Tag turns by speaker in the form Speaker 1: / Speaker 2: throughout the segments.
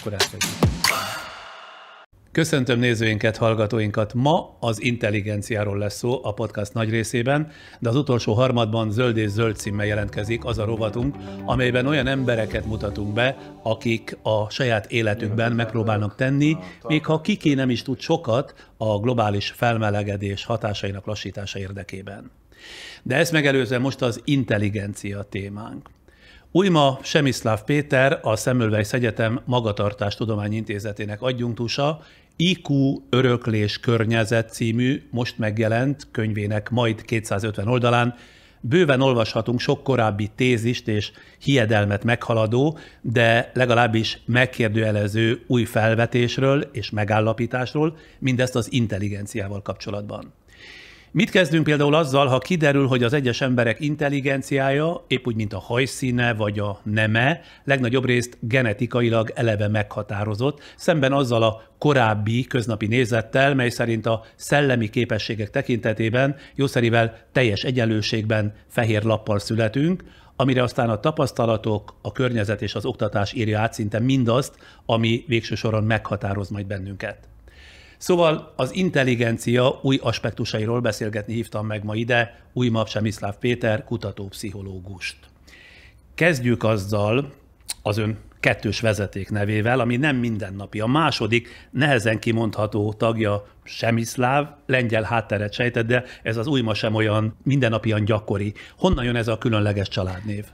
Speaker 1: akkor elkezdjük. Köszöntöm nézőinket, hallgatóinkat! Ma az intelligenciáról lesz szó a podcast nagy részében, de az utolsó harmadban Zöld és Zöld címmel jelentkezik az a rovatunk, amelyben olyan embereket mutatunk be, akik a saját életükben megpróbálnak tenni, még ha kiké nem is tud sokat a globális felmelegedés hatásainak lassítása érdekében. De ezt megelőzve most az intelligencia témánk. Újma Semiszláv Péter, a Szemmelweis Egyetem Magatartástudományi Intézetének adjunktusa, IQ Öröklés Környezet című most megjelent könyvének majd 250 oldalán bőven olvashatunk sok korábbi tézist és hiedelmet meghaladó, de legalábbis megkérdőjelező új felvetésről és megállapításról, mindezt az intelligenciával kapcsolatban. Mit kezdünk például azzal, ha kiderül, hogy az egyes emberek intelligenciája, épp úgy, mint a hajszíne vagy a neme, legnagyobb részt genetikailag eleve meghatározott, szemben azzal a korábbi köznapi nézettel, mely szerint a szellemi képességek tekintetében jószerivel teljes egyenlőségben fehér lappal születünk, amire aztán a tapasztalatok, a környezet és az oktatás írja át szinte mindazt, ami végső soron meghatároz majd bennünket. Szóval az intelligencia új aspektusairól beszélgetni hívtam meg ma ide új Semiszláv Péter, kutatópszichológust. Kezdjük azzal, az ön kettős vezeték nevével, ami nem mindennapi. A második nehezen kimondható tagja semiszláv, lengyel hátteret sejtett, de ez az újma sem olyan mindennapian gyakori. Honnan jön ez a különleges családnév?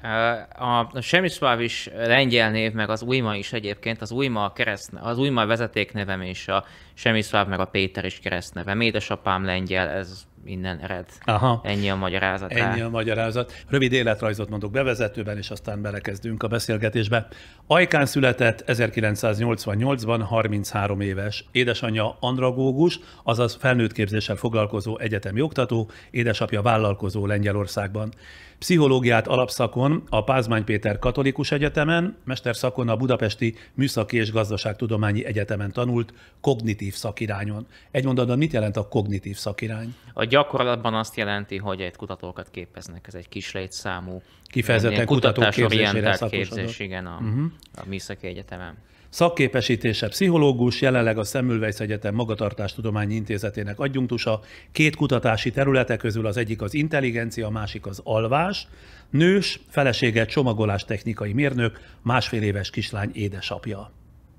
Speaker 2: A semiszláv is lengyel név, meg az újma is egyébként, az újma, a kereszt, az újma vezeték nevem és a semiszláv meg a Péter is nevem. Édesapám lengyel, ez innen ered. Aha. Ennyi a magyarázat. Ennyi a
Speaker 1: magyarázat. Rövid életrajzot mondok bevezetőben, és aztán belekezdünk a beszélgetésbe. Ajkán született 1988-ban, 33 éves. Édesanyja andragógus, azaz felnőtt képzéssel foglalkozó egyetemi oktató, édesapja vállalkozó Lengyelországban. Pszichológiát alapszakon a Pázmány Péter Katolikus Egyetemen, mesterszakon a Budapesti Műszaki és Gazdaságtudományi Egyetemen tanult kognitív szakirányon. Egy mondatban mit jelent a kognitív szakirány?
Speaker 2: A gyakorlatban azt jelenti, hogy egy kutatókat képeznek, ez egy kis létszámú, kifejezetten kutatóképzésére képzésére képzés, igen, a, uh-huh. a Műszaki Egyetemen.
Speaker 1: Szakképesítése pszichológus, jelenleg a Szemülvejsz Egyetem Magatartástudományi Intézetének adjunktusa. Két kutatási területe közül az egyik az intelligencia, a másik az alvás. Nős, felesége csomagolás technikai mérnök, másfél éves kislány édesapja.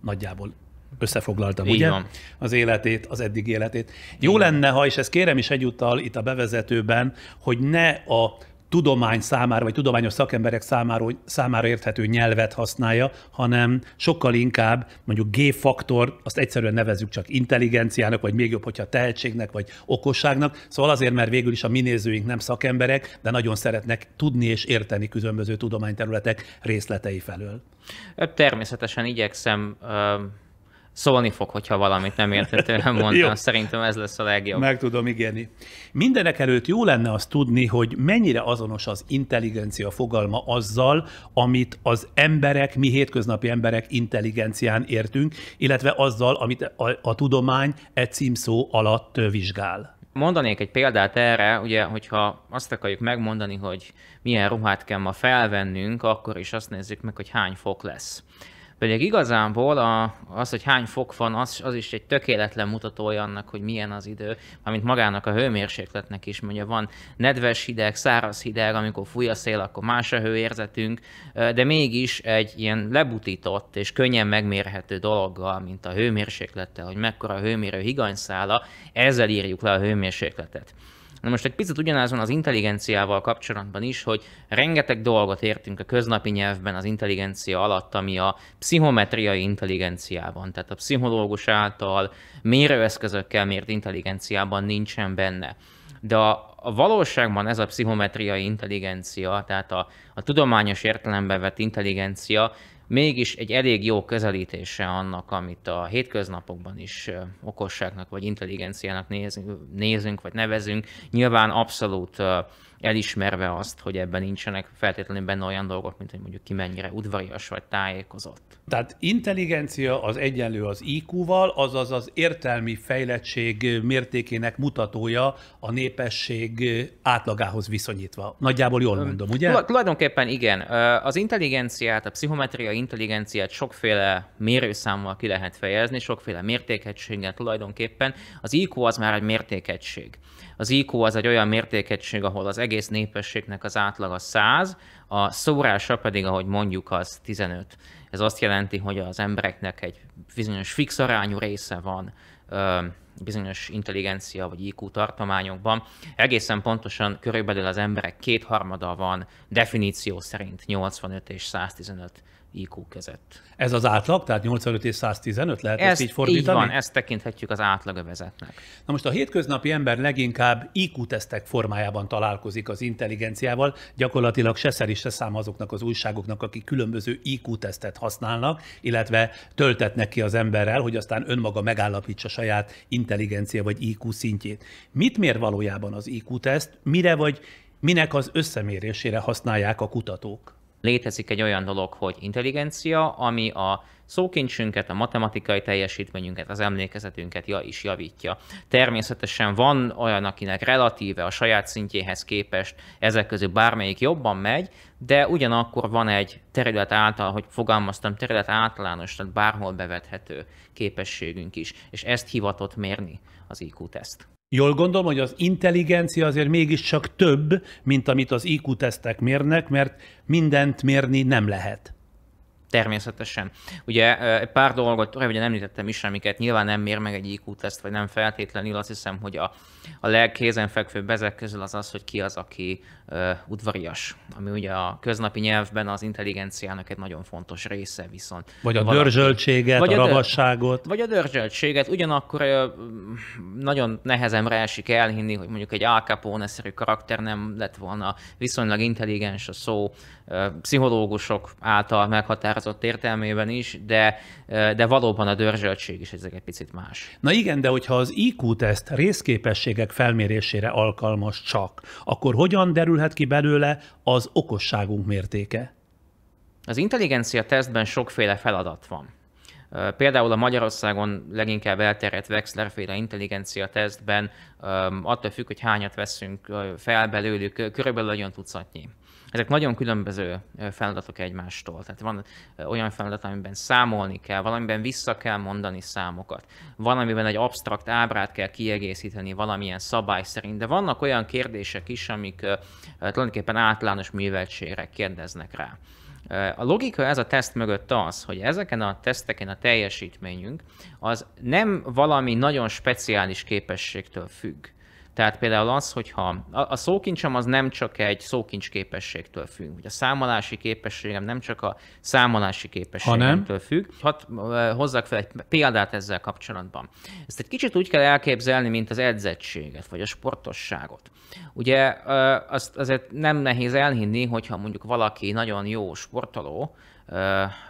Speaker 1: Nagyjából összefoglaltam, Így ugye? Van. Az életét, az eddig életét. Jó Igen. lenne, ha, és ezt kérem is egyúttal itt a bevezetőben, hogy ne a tudomány számára, vagy tudományos szakemberek számára, számára érthető nyelvet használja, hanem sokkal inkább mondjuk G-faktor, azt egyszerűen nevezzük csak intelligenciának, vagy még jobb, hogyha tehetségnek, vagy okosságnak. Szóval azért, mert végül is a mi nézőink nem szakemberek, de nagyon szeretnek tudni és érteni különböző tudományterületek részletei felől.
Speaker 2: Természetesen igyekszem szólni fog, hogyha valamit nem értetően mondtam. Szerintem ez lesz a legjobb. Meg
Speaker 1: tudom ígérni. Mindenek előtt jó lenne azt tudni, hogy mennyire azonos az intelligencia fogalma azzal, amit az emberek, mi hétköznapi emberek intelligencián értünk, illetve azzal, amit a, a tudomány egy címszó alatt vizsgál.
Speaker 2: Mondanék egy példát erre, ugye, hogyha azt akarjuk megmondani, hogy milyen ruhát kell ma felvennünk, akkor is azt nézzük meg, hogy hány fok lesz. Pedig igazából a, az, hogy hány fok van, az, az is egy tökéletlen mutatója annak, hogy milyen az idő, amint magának a hőmérsékletnek is. mondja, van nedves hideg, száraz hideg, amikor fúj a szél, akkor más a hőérzetünk, de mégis egy ilyen lebutított és könnyen megmérhető dologgal, mint a hőmérséklettel, hogy mekkora a hőmérő higanyszála, ezzel írjuk le a hőmérsékletet. Na most egy picit ugyanaz van az intelligenciával kapcsolatban is, hogy rengeteg dolgot értünk a köznapi nyelvben az intelligencia alatt, ami a pszichometriai intelligenciában, tehát a pszichológus által mérőeszközökkel mért intelligenciában nincsen benne. De a, a valóságban ez a pszichometriai intelligencia, tehát a, a tudományos értelembe vett intelligencia mégis egy elég jó közelítése annak, amit a hétköznapokban is okosságnak vagy intelligenciának nézünk, vagy nevezünk. Nyilván abszolút elismerve azt, hogy ebben nincsenek feltétlenül benne olyan dolgok, mint hogy mondjuk ki mennyire udvarias vagy tájékozott. Tehát intelligencia az egyenlő az IQ-val,
Speaker 1: azaz az értelmi fejlettség mértékének mutatója a népesség átlagához viszonyítva. Nagyjából jól mondom, ugye?
Speaker 2: Tulajdonképpen igen. Az intelligenciát, a pszichometriai intelligenciát sokféle mérőszámmal ki lehet fejezni, sokféle mértékegységgel tulajdonképpen. Az IQ az már egy mértékegység. Az IQ az egy olyan mértékegység, ahol az egész népességnek az átlaga 100, a szórása pedig, ahogy mondjuk, az 15. Ez azt jelenti, hogy az embereknek egy bizonyos fix arányú része van bizonyos intelligencia vagy IQ tartományokban. Egészen pontosan körülbelül az emberek kétharmada van definíció szerint 85 és 115 IQ között. Ez az átlag, tehát 85 és 115 lehet ezt, ezt így fordítani? Így van, ezt tekinthetjük az átlagövezetnek.
Speaker 1: Na most a hétköznapi ember leginkább IQ-tesztek formájában találkozik az intelligenciával, gyakorlatilag se szer is se szám azoknak az újságoknak, akik különböző IQ-tesztet használnak, illetve töltetnek ki az emberrel, hogy aztán önmaga megállapítsa saját intelligencia vagy IQ szintjét. Mit mér valójában az IQ-teszt, mire vagy minek az összemérésére használják a kutatók?
Speaker 2: létezik egy olyan dolog, hogy intelligencia, ami a szókincsünket, a matematikai teljesítményünket, az emlékezetünket ja is javítja. Természetesen van olyan, akinek relatíve a saját szintjéhez képest ezek közül bármelyik jobban megy, de ugyanakkor van egy terület által, hogy fogalmaztam, terület általános, tehát bárhol bevethető képességünk is, és ezt hivatott mérni az IQ-teszt.
Speaker 1: Jól gondolom, hogy az intelligencia azért mégiscsak több, mint amit az IQ-tesztek mérnek, mert mindent mérni nem
Speaker 2: lehet. Természetesen. Ugye pár dolgot nem említettem is, amiket nyilván nem mér meg egy IQ teszt, vagy nem feltétlenül. Azt hiszem, hogy a, a legkézenfekvőbb ezek közül az az, hogy ki az, aki ö, udvarias. Ami ugye a köznapi nyelvben az intelligenciának egy nagyon fontos része viszont. Vagy a valaki, dörzsöltséget, vagy a, a
Speaker 1: ravasságot.
Speaker 2: Vagy a dörzsöltséget. Ugyanakkor ö, nagyon nehezemre esik elhinni, hogy mondjuk egy Al Capone-szerű karakter nem lett volna viszonylag intelligens a szó pszichológusok által meghatározott határozott értelmében is, de, de valóban a dörzsöltség is ezek egy picit más.
Speaker 1: Na igen, de hogyha az IQ-teszt részképességek felmérésére alkalmas csak, akkor hogyan derülhet ki belőle az okosságunk mértéke?
Speaker 2: Az intelligencia tesztben sokféle feladat van. Például a Magyarországon leginkább elterjedt Wexler-féle intelligencia tesztben attól függ, hogy hányat veszünk fel belőlük, körülbelül nagyon tucatnyi ezek nagyon különböző feladatok egymástól. Tehát van olyan feladat, amiben számolni kell, valamiben vissza kell mondani számokat, valamiben egy absztrakt ábrát kell kiegészíteni valamilyen szabály szerint, de vannak olyan kérdések is, amik tulajdonképpen általános műveltségre kérdeznek rá. A logika ez a teszt mögött az, hogy ezeken a teszteken a teljesítményünk az nem valami nagyon speciális képességtől függ, tehát például az, hogyha a szókincsem az nem csak egy szókincs képességtől függ, vagy a számolási képességem nem csak a számolási képességemtől függ. Hadd hozzak fel egy példát ezzel kapcsolatban. Ezt egy kicsit úgy kell elképzelni, mint az edzettséget, vagy a sportosságot. Ugye azt azért nem nehéz elhinni, hogyha mondjuk valaki nagyon jó sportoló,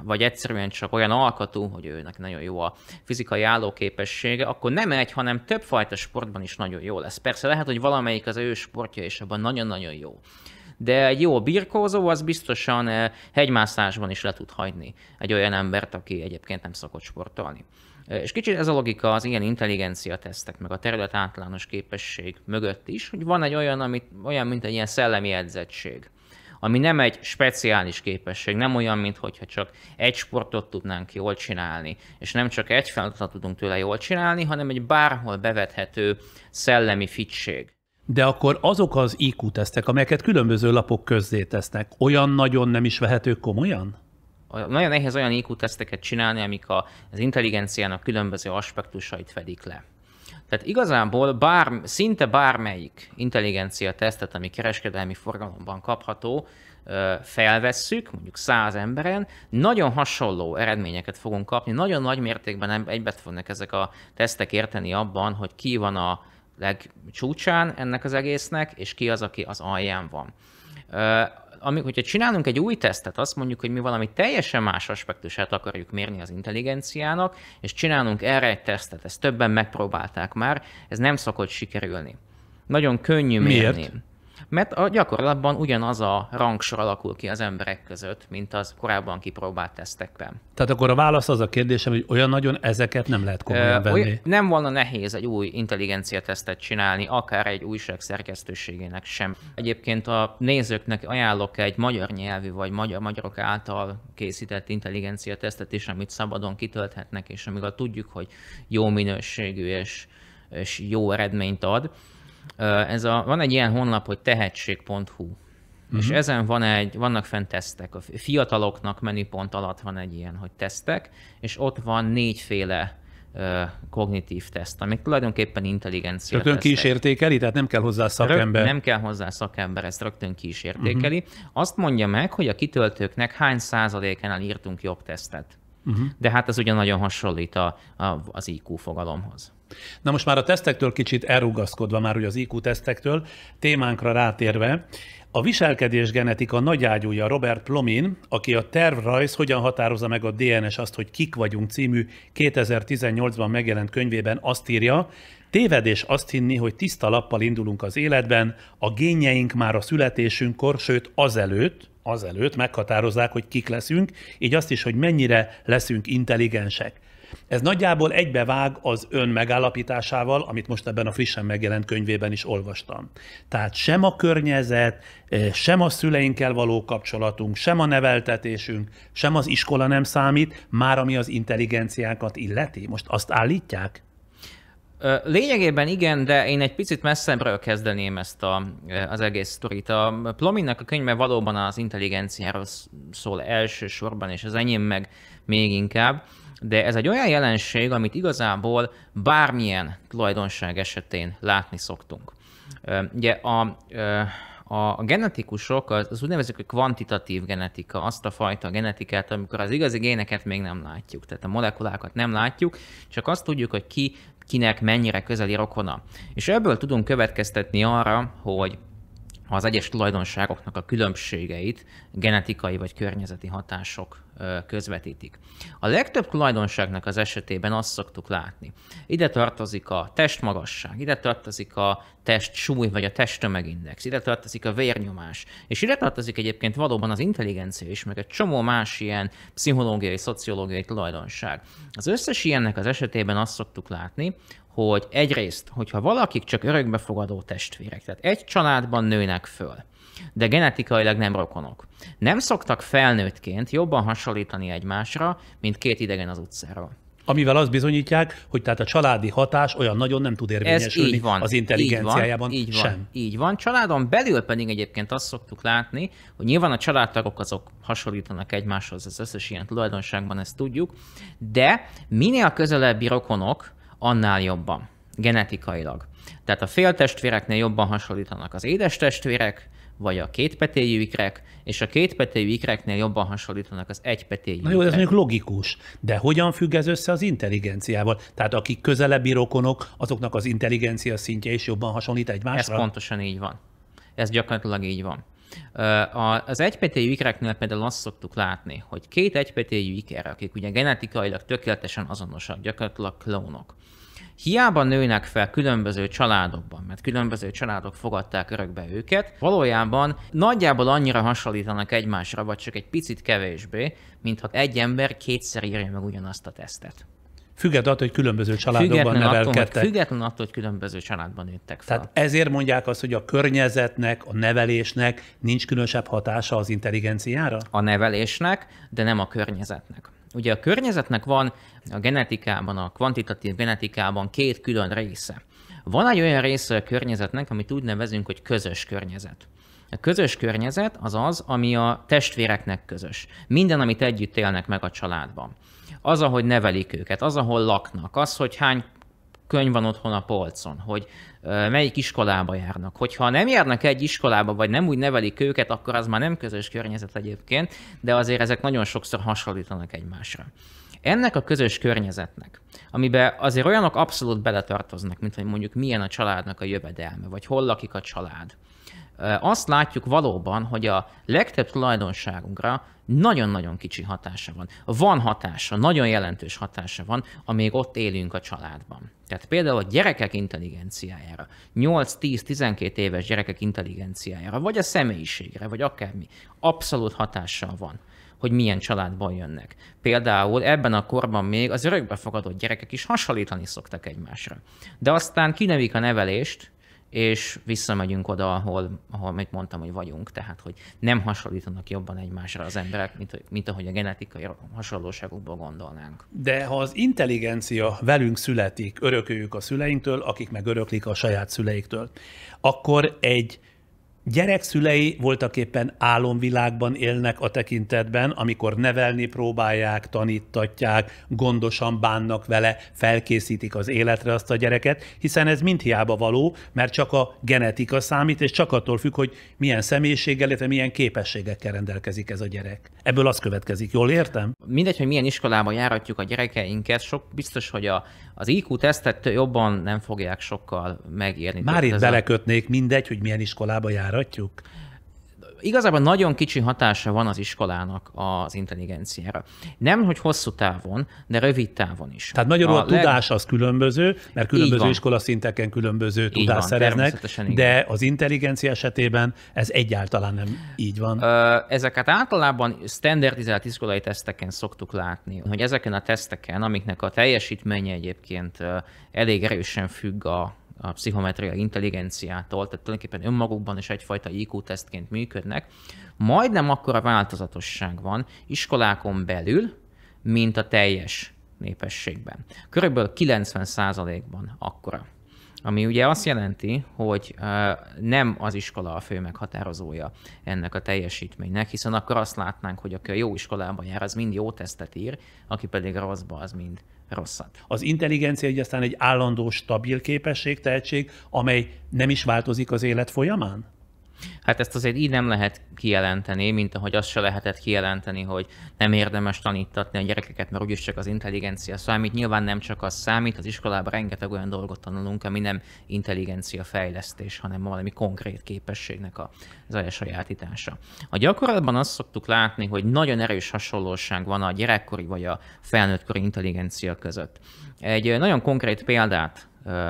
Speaker 2: vagy egyszerűen csak olyan alkatú, hogy őnek nagyon jó a fizikai állóképessége, akkor nem egy, hanem többfajta sportban is nagyon jó lesz. Persze lehet, hogy valamelyik az ő sportja, és abban nagyon-nagyon jó de egy jó birkózó az biztosan hegymászásban is le tud hagyni egy olyan embert, aki egyébként nem szokott sportolni. És kicsit ez a logika az ilyen intelligencia tesztek, meg a terület általános képesség mögött is, hogy van egy olyan, amit, olyan mint egy ilyen szellemi edzettség ami nem egy speciális képesség, nem olyan, mint hogyha csak egy sportot tudnánk jól csinálni, és nem csak egy feladatot tudunk tőle jól csinálni, hanem egy bárhol bevethető szellemi fittség. De akkor azok
Speaker 1: az IQ tesztek, amelyeket különböző lapok közzé tesznek, olyan nagyon nem is vehetők komolyan?
Speaker 2: Nagyon nehéz olyan IQ teszteket csinálni, amik az intelligenciának különböző aspektusait fedik le. Tehát igazából bár, szinte bármelyik intelligencia tesztet, ami kereskedelmi forgalomban kapható, felvesszük, mondjuk 100 emberen, nagyon hasonló eredményeket fogunk kapni, nagyon nagy mértékben egybet fognak ezek a tesztek érteni abban, hogy ki van a legcsúcsán ennek az egésznek, és ki az, aki az alján van. Amikor hogyha csinálunk egy új tesztet, azt mondjuk, hogy mi valami teljesen más aspektusát akarjuk mérni az intelligenciának, és csinálunk erre egy tesztet, ezt többen megpróbálták már, ez nem szokott sikerülni. Nagyon könnyű mérni. Miért? Mert a gyakorlatban ugyanaz a rangsor alakul ki az emberek között, mint az korábban kipróbált tesztekben.
Speaker 1: Tehát akkor a válasz az a kérdésem, hogy olyan nagyon ezeket nem lehet komolyan venni. Olyan,
Speaker 2: nem volna nehéz egy új intelligencia tesztet csinálni, akár egy újság szerkesztőségének sem. Egyébként a nézőknek ajánlok egy magyar nyelvű vagy magyar magyarok által készített intelligencia tesztet is, amit szabadon kitölthetnek, és amivel tudjuk, hogy jó minőségű és, és jó eredményt ad ez a, van egy ilyen honlap, hogy tehetség.hu. Uh-huh. És mhm. ezen van egy, vannak fent tesztek. A fiataloknak menüpont alatt van egy ilyen, hogy tesztek, és ott van négyféle kognitív teszt, amik tulajdonképpen intelligencia Rögtön tesztek. értékeli, tehát nem kell hozzá szakember. nem kell hozzá szakember, ezt rögtön értékeli. Uh-huh. Azt mondja meg, hogy a kitöltőknek hány százalékánál írtunk jobb tesztet. Uh-huh. De hát ez ugye nagyon hasonlít a, a, az IQ fogalomhoz.
Speaker 1: Na most már a tesztektől kicsit elrugaszkodva, már ugye az IQ tesztektől, témánkra rátérve, a viselkedés genetika nagyágyúja Robert Plomin, aki a tervrajz hogyan határozza meg a DNS azt, hogy kik vagyunk című 2018-ban megjelent könyvében azt írja, tévedés azt hinni, hogy tiszta lappal indulunk az életben, a génjeink már a születésünkkor, sőt azelőtt, azelőtt meghatározzák, hogy kik leszünk, így azt is, hogy mennyire leszünk intelligensek. Ez nagyjából egybevág az ön megállapításával, amit most ebben a frissen megjelent könyvében is olvastam. Tehát sem a környezet, eh, sem a szüleinkkel való kapcsolatunk, sem a neveltetésünk, sem az iskola nem számít, már ami az intelligenciákat illeti. Most azt állítják?
Speaker 2: Lényegében igen, de én egy picit messzebbről kezdeném ezt a, eh, az egész sztorit. A Plominnak a könyve valóban az intelligenciáról szól elsősorban, és az enyém meg még inkább de ez egy olyan jelenség, amit igazából bármilyen tulajdonság esetén látni szoktunk. Ugye a, a genetikusok, az, úgynevezett hogy kvantitatív genetika, azt a fajta genetikát, amikor az igazi géneket még nem látjuk, tehát a molekulákat nem látjuk, csak azt tudjuk, hogy ki kinek mennyire közeli rokona. És ebből tudunk következtetni arra, hogy ha az egyes tulajdonságoknak a különbségeit genetikai vagy környezeti hatások közvetítik. A legtöbb tulajdonságnak az esetében azt szoktuk látni. Ide tartozik a testmagasság, ide tartozik a test súly vagy a testtömegindex, ide tartozik a vérnyomás, és ide tartozik egyébként valóban az intelligencia is, meg egy csomó más ilyen pszichológiai, szociológiai tulajdonság. Az összes ilyennek az esetében azt szoktuk látni, hogy egyrészt, hogyha valakik csak örökbefogadó testvérek, tehát egy családban nőnek föl, de genetikailag nem rokonok. Nem szoktak felnőttként jobban hasonlítani egymásra, mint két idegen az utcáról. Amivel azt bizonyítják, hogy tehát a
Speaker 1: családi hatás olyan nagyon nem tud érvényesülni Ez így van, az intelligenciájában így van, így van, sem.
Speaker 2: Így van. Családon belül pedig egyébként azt szoktuk látni, hogy nyilván a családtagok azok hasonlítanak egymáshoz, az összes ilyen tulajdonságban ezt tudjuk, de minél közelebbi rokonok, annál jobban, genetikailag. Tehát a féltestvéreknél jobban hasonlítanak az édes testvérek, vagy a kétpetélyű ikrek, és a kétpetélyű ikreknél jobban hasonlítanak az egypetéjű Na jó, ikrek. ez mondjuk
Speaker 1: logikus, de hogyan függ ez össze az intelligenciával? Tehát akik közelebbi rokonok, azoknak az intelligencia szintje is jobban hasonlít egymásra? Ez pontosan így
Speaker 2: van. Ez gyakorlatilag így van. Az egypetéjű ikráknál például azt szoktuk látni, hogy két egypetéjű iker, akik ugye genetikailag tökéletesen azonosak, gyakorlatilag klónok, Hiába nőnek fel különböző családokban, mert különböző családok fogadták örökbe őket, valójában nagyjából annyira hasonlítanak egymásra, vagy csak egy picit kevésbé, mintha egy ember kétszer írja meg ugyanazt a tesztet.
Speaker 1: Független attól, hogy különböző családokban független nevelkedtek. Attól,
Speaker 2: független attól, hogy különböző családban nőttek fel. Tehát ezért mondják azt, hogy a környezetnek, a nevelésnek nincs különösebb hatása az intelligenciára? A nevelésnek, de nem a környezetnek. Ugye a környezetnek van a genetikában, a kvantitatív genetikában két külön része. Van egy olyan része a környezetnek, amit úgy nevezünk, hogy közös környezet. A közös környezet az az, ami a testvéreknek közös. Minden, amit együtt élnek meg a családban az, ahogy nevelik őket, az, ahol laknak, az, hogy hány könyv van otthon a polcon, hogy melyik iskolába járnak. Hogyha nem járnak egy iskolába, vagy nem úgy nevelik őket, akkor az már nem közös környezet egyébként, de azért ezek nagyon sokszor hasonlítanak egymásra. Ennek a közös környezetnek, amiben azért olyanok abszolút beletartoznak, mint hogy mondjuk milyen a családnak a jövedelme, vagy hol lakik a család, azt látjuk valóban, hogy a legtöbb tulajdonságunkra nagyon-nagyon kicsi hatása van. Van hatása, nagyon jelentős hatása van, amíg ott élünk a családban. Tehát például a gyerekek intelligenciájára, 8-10-12 éves gyerekek intelligenciájára, vagy a személyiségre, vagy akármi, abszolút hatással van hogy milyen családban jönnek. Például ebben a korban még az örökbefogadott gyerekek is hasonlítani szoktak egymásra. De aztán kinevik a nevelést, és visszamegyünk oda, ahol, ahol még mondtam, hogy vagyunk, tehát hogy nem hasonlítanak jobban egymásra az emberek, mint, mint ahogy a genetikai hasonlóságokból gondolnánk.
Speaker 1: De ha az intelligencia velünk születik, örököljük a szüleinktől, akik meg öröklik a saját szüleiktől, akkor egy gyerekszülei voltak éppen álomvilágban élnek a tekintetben, amikor nevelni próbálják, tanítatják, gondosan bánnak vele, felkészítik az életre azt a gyereket, hiszen ez mind hiába való, mert csak a genetika számít, és csak attól függ, hogy milyen személyiséggel, illetve milyen képességekkel rendelkezik ez a gyerek. Ebből az következik,
Speaker 2: jól értem? Mindegy, hogy milyen iskolában járatjuk a gyerekeinket, sok biztos, hogy a az IQ tesztet jobban nem fogják sokkal megérni. Már itt belekötnék,
Speaker 1: a... mindegy, hogy milyen iskolába
Speaker 2: járatjuk igazából nagyon kicsi hatása van az iskolának az intelligenciára. Nem, hogy hosszú távon, de rövid távon is. Tehát nagyon a, a tudás
Speaker 1: leg... az különböző, mert különböző iskolaszinteken különböző tudás van, szereznek, de az intelligencia esetében ez egyáltalán nem így van.
Speaker 2: Ezeket általában standardizált iskolai teszteken szoktuk látni, hogy ezeken a teszteken, amiknek a teljesítménye egyébként elég erősen függ a a pszichometriai intelligenciától, tehát tulajdonképpen önmagukban is egyfajta IQ-tesztként működnek, majdnem akkora változatosság van iskolákon belül, mint a teljes népességben. Körülbelül 90%-ban akkora. Ami ugye azt jelenti, hogy nem az iskola a fő meghatározója ennek a teljesítménynek, hiszen akkor azt látnánk, hogy aki a jó iskolában jár, az mind jó tesztet ír, aki pedig rosszba, az mind rosszat. Az intelligencia így aztán egy
Speaker 1: állandó, stabil képesség, tehetség, amely nem is változik az élet folyamán?
Speaker 2: Hát ezt azért így nem lehet kijelenteni, mint ahogy azt se lehetett kijelenteni, hogy nem érdemes tanítatni a gyerekeket, mert úgyis csak az intelligencia számít. Nyilván nem csak az számít, az iskolában rengeteg olyan dolgot tanulunk, ami nem intelligencia fejlesztés, hanem valami konkrét képességnek az elsajátítása. A gyakorlatban azt szoktuk látni, hogy nagyon erős hasonlóság van a gyerekkori vagy a felnőttkori intelligencia között. Egy nagyon konkrét példát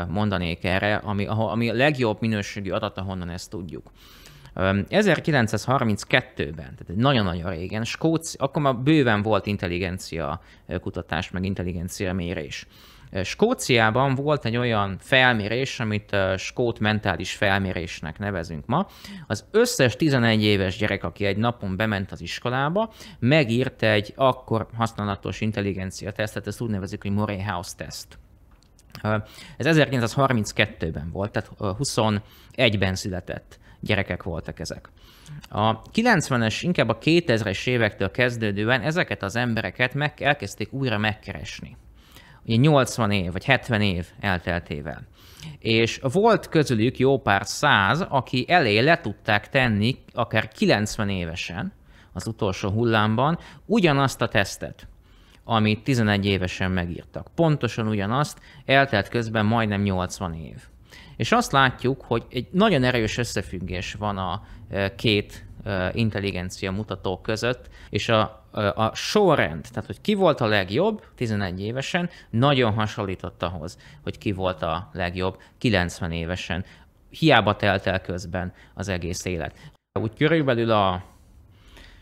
Speaker 2: mondanék erre, ami, ami a legjobb minőségű adat, ahonnan ezt tudjuk. 1932-ben, tehát nagyon-nagyon régen, Skóc, akkor már bőven volt intelligencia kutatás, meg intelligencia mérés. Skóciában volt egy olyan felmérés, amit skót mentális felmérésnek nevezünk ma. Az összes 11 éves gyerek, aki egy napon bement az iskolába, megírt egy akkor használatos intelligencia tesztet, ezt úgy nevezik, hogy Murray House teszt. Ez 1932-ben volt, tehát 21-ben született gyerekek voltak ezek. A 90-es, inkább a 2000-es évektől kezdődően ezeket az embereket meg, elkezdték újra megkeresni. Ugye 80 év vagy 70 év elteltével. És volt közülük jó pár száz, aki elé le tudták tenni akár 90 évesen az utolsó hullámban ugyanazt a tesztet amit 11 évesen megírtak. Pontosan ugyanazt, eltelt közben majdnem 80 év. És azt látjuk, hogy egy nagyon erős összefüggés van a e, két e, intelligencia mutató között, és a, e, a sorrend, tehát hogy ki volt a legjobb 11 évesen, nagyon hasonlított ahhoz, hogy ki volt a legjobb 90 évesen. Hiába telt el közben az egész élet. Úgy körülbelül a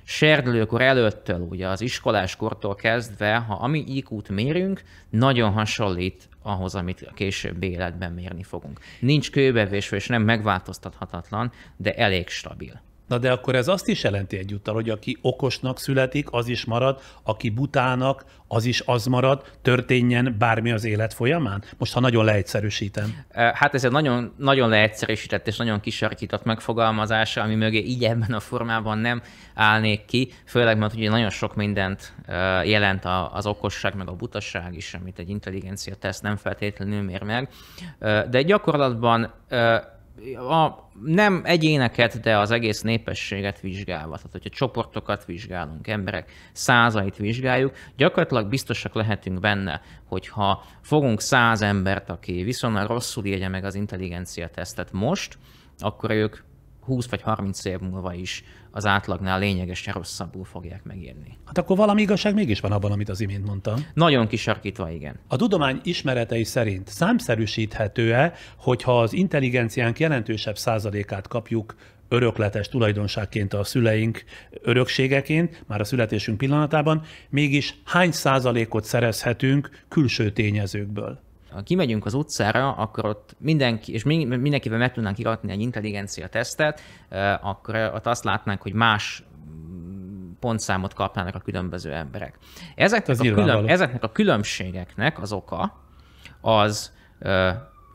Speaker 2: serdülőkor előttől, ugye az iskolás kortól kezdve, ha ami IQ-t mérünk, nagyon hasonlít ahhoz, amit a később életben mérni fogunk. Nincs kőbevésve és nem megváltoztathatatlan, de elég stabil.
Speaker 1: Na de akkor ez azt is jelenti egyúttal, hogy aki okosnak születik, az is marad, aki butának, az is az marad, történjen bármi az élet folyamán? Most, ha nagyon leegyszerűsítem.
Speaker 2: Hát ez egy nagyon, nagyon leegyszerűsített és nagyon kisarkított megfogalmazása, ami mögé így ebben a formában nem állnék ki, főleg mert ugye nagyon sok mindent jelent az okosság, meg a butasság is, amit egy intelligencia teszt nem feltétlenül mér meg. De gyakorlatban a, nem egyéneket, de az egész népességet vizsgálva. Tehát, hogyha csoportokat vizsgálunk, emberek százait vizsgáljuk, gyakorlatilag biztosak lehetünk benne, hogyha fogunk száz embert, aki viszonylag rosszul írja meg az intelligencia tesztet most, akkor ők 20 vagy 30 év múlva is az átlagnál lényegesen rosszabbul fogják megírni.
Speaker 1: Hát akkor valami igazság mégis van abban, amit az imént mondtam.
Speaker 2: Nagyon kisarkítva, igen. A tudomány ismeretei szerint
Speaker 1: számszerűsíthető-e, hogyha az intelligenciánk jelentősebb százalékát kapjuk örökletes tulajdonságként a szüleink örökségeként, már a születésünk pillanatában,
Speaker 2: mégis hány százalékot szerezhetünk külső tényezőkből? ha kimegyünk az utcára, akkor ott mindenki, és mindenkivel meg tudnánk iratni egy intelligencia tesztet, akkor ott azt látnánk, hogy más pontszámot kapnának a különböző emberek. Ezeknek, Ez a, külön, ezeknek a különbségeknek az oka az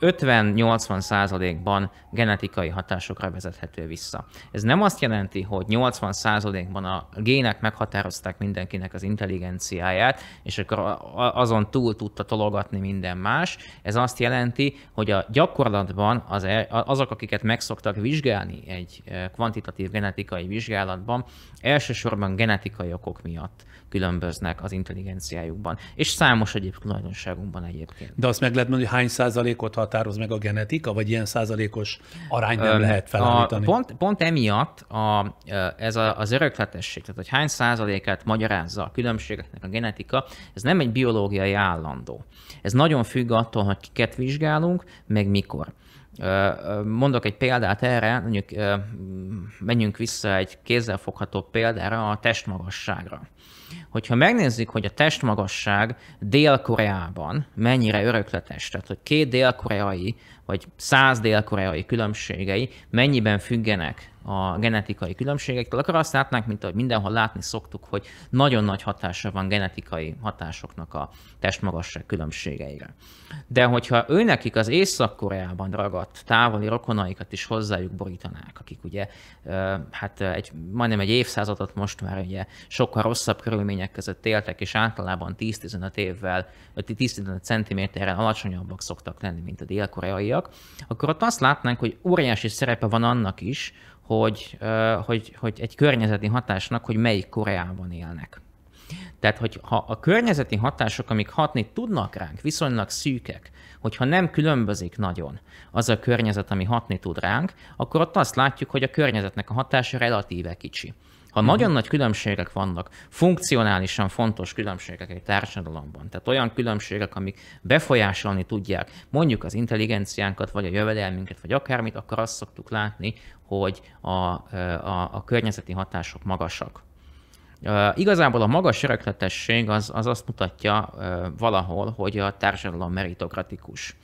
Speaker 2: 50-80 százalékban genetikai hatásokra vezethető vissza. Ez nem azt jelenti, hogy 80 százalékban a gének meghatározták mindenkinek az intelligenciáját, és akkor azon túl tudta tologatni minden más. Ez azt jelenti, hogy a gyakorlatban az, e- azok, akiket meg szoktak vizsgálni egy e, kvantitatív genetikai vizsgálatban, elsősorban genetikai okok miatt különböznek az intelligenciájukban. És számos egyéb tulajdonságunkban egyébként. De azt meg lehet mondani, hogy hány
Speaker 1: százalékot hat határoz meg a genetika, vagy ilyen százalékos arány nem lehet felállítani? A, pont,
Speaker 2: pont emiatt a, ez a, az örökletesség, tehát hogy hány százalékát magyarázza a különbségeknek a genetika, ez nem egy biológiai állandó. Ez nagyon függ attól, hogy kiket vizsgálunk, meg mikor. Mondok egy példát erre, mondjuk menjünk vissza egy kézzelfogható példára a testmagasságra hogyha megnézzük, hogy a testmagasság Dél-Koreában mennyire örökletes, tehát hogy két dél-koreai vagy száz dél-koreai különbségei mennyiben függenek a genetikai különbségektől, akkor azt látnánk, mint ahogy mindenhol látni szoktuk, hogy nagyon nagy hatása van genetikai hatásoknak a testmagasság különbségeire. De hogyha őnekik az Észak-Koreában ragadt távoli rokonaikat is hozzájuk borítanák, akik ugye hát egy, majdnem egy évszázadot most már ugye sokkal rosszabb körülmények között éltek, és általában 10-15 évvel, 10-15 centiméterrel alacsonyabbak szoktak lenni, mint a dél-koreaiak, férfiak, akkor ott azt látnánk, hogy óriási szerepe van annak is, hogy, hogy, hogy egy környezeti hatásnak, hogy melyik Koreában élnek. Tehát, hogy ha a környezeti hatások, amik hatni tudnak ránk, viszonylag szűkek, hogyha nem különbözik nagyon az a környezet, ami hatni tud ránk, akkor ott azt látjuk, hogy a környezetnek a hatása relatíve kicsi. Ha mhm. nagyon nagy különbségek vannak, funkcionálisan fontos különbségek egy társadalomban, tehát olyan különbségek, amik befolyásolni tudják mondjuk az intelligenciánkat, vagy a jövedelmünket, vagy akármit, akkor azt szoktuk látni, hogy a, a, a környezeti hatások magasak. Uh, igazából a magas öregletesség az, az azt mutatja uh, valahol, hogy a társadalom meritokratikus.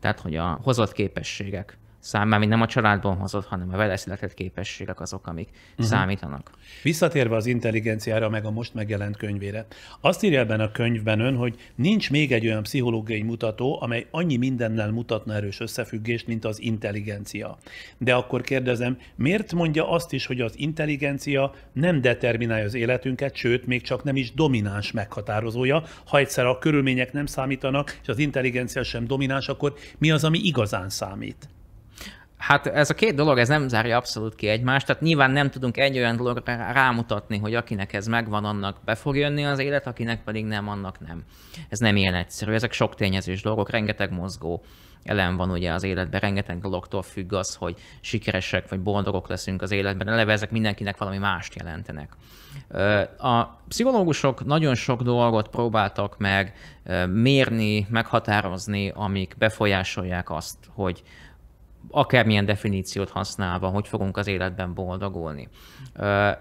Speaker 2: Tehát, hogy a hozott képességek szám, mármint nem a családban hozott, hanem a vele született képességek azok, amik uh-huh. számítanak.
Speaker 1: Visszatérve az intelligenciára, meg a most megjelent könyvére, azt írja ebben a könyvben ön, hogy nincs még egy olyan pszichológiai mutató, amely annyi mindennel mutatna erős összefüggést, mint az intelligencia. De akkor kérdezem, miért mondja azt is, hogy az intelligencia nem determinálja az életünket, sőt, még csak nem is domináns meghatározója, ha egyszer a körülmények nem számítanak, és az intelligencia sem domináns,
Speaker 2: akkor mi az, ami igazán számít? Hát ez a két dolog, ez nem zárja abszolút ki egymást, tehát nyilván nem tudunk egy olyan dologra rámutatni, hogy akinek ez megvan, annak be fog jönni az élet, akinek pedig nem, annak nem. Ez nem ilyen egyszerű, ezek sok tényezős dolgok, rengeteg mozgó elem van ugye az életben, rengeteg dologtól függ az, hogy sikeresek vagy boldogok leszünk az életben, eleve ezek mindenkinek valami mást jelentenek. A pszichológusok nagyon sok dolgot próbáltak meg mérni, meghatározni, amik befolyásolják azt, hogy akármilyen definíciót használva, hogy fogunk az életben boldogulni.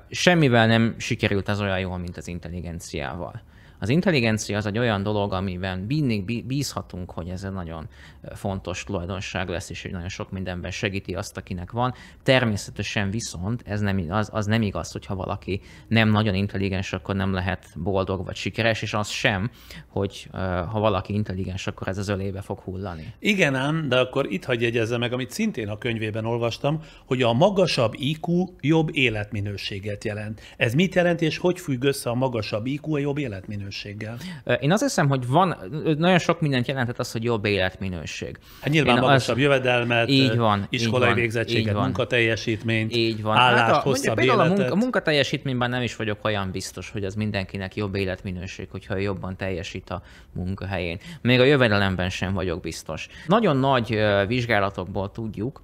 Speaker 2: Semmivel nem sikerült ez olyan jól, mint az intelligenciával. Az intelligencia az egy olyan dolog, amiben mindig bízhatunk, hogy ez egy nagyon fontos tulajdonság lesz, és hogy nagyon sok mindenben segíti azt, akinek van. Természetesen viszont ez nem, az, az nem igaz, hogyha valaki nem nagyon intelligens, akkor nem lehet boldog vagy sikeres, és az sem, hogy ha valaki intelligens, akkor ez az ölébe fog hullani.
Speaker 1: Igen ám, de akkor itt hagyj jegyezze meg, amit szintén a könyvében olvastam, hogy a magasabb IQ jobb életminőséget jelent. Ez mit jelent, és hogy függ össze a magasabb IQ a jobb életminőséget? életminőséggel?
Speaker 2: Én azt hiszem, hogy van, nagyon sok mindent jelentett az, hogy jobb életminőség. Hát nyilván Én magasabb az... jövedelmet, így van, iskolai így van, végzettséget, így van.
Speaker 1: munkateljesítményt, így van. állást, hát a, hosszabb életet. A, munka,
Speaker 2: a munkateljesítményben nem is vagyok olyan biztos, hogy az mindenkinek jobb életminőség, hogyha jobban teljesít a munkahelyén. Még a jövedelemben sem vagyok biztos. Nagyon nagy vizsgálatokból tudjuk,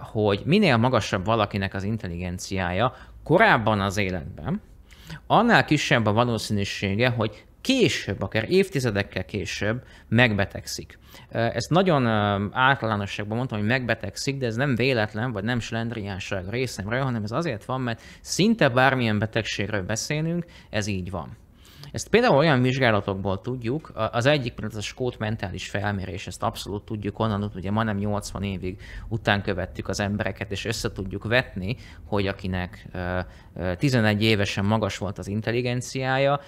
Speaker 2: hogy minél magasabb valakinek az intelligenciája korábban az életben, annál kisebb a valószínűsége, hogy később, akár évtizedekkel később megbetegszik. Ezt nagyon általánosságban mondtam, hogy megbetegszik, de ez nem véletlen, vagy nem slendriánság részemre, hanem ez azért van, mert szinte bármilyen betegségről beszélünk, ez így van. Ezt például olyan vizsgálatokból tudjuk, az egyik például a skót mentális felmérés, ezt abszolút tudjuk onnan, ugye majdnem 80 évig után követtük az embereket, és össze tudjuk vetni, hogy akinek 11 évesen magas volt az intelligenciája,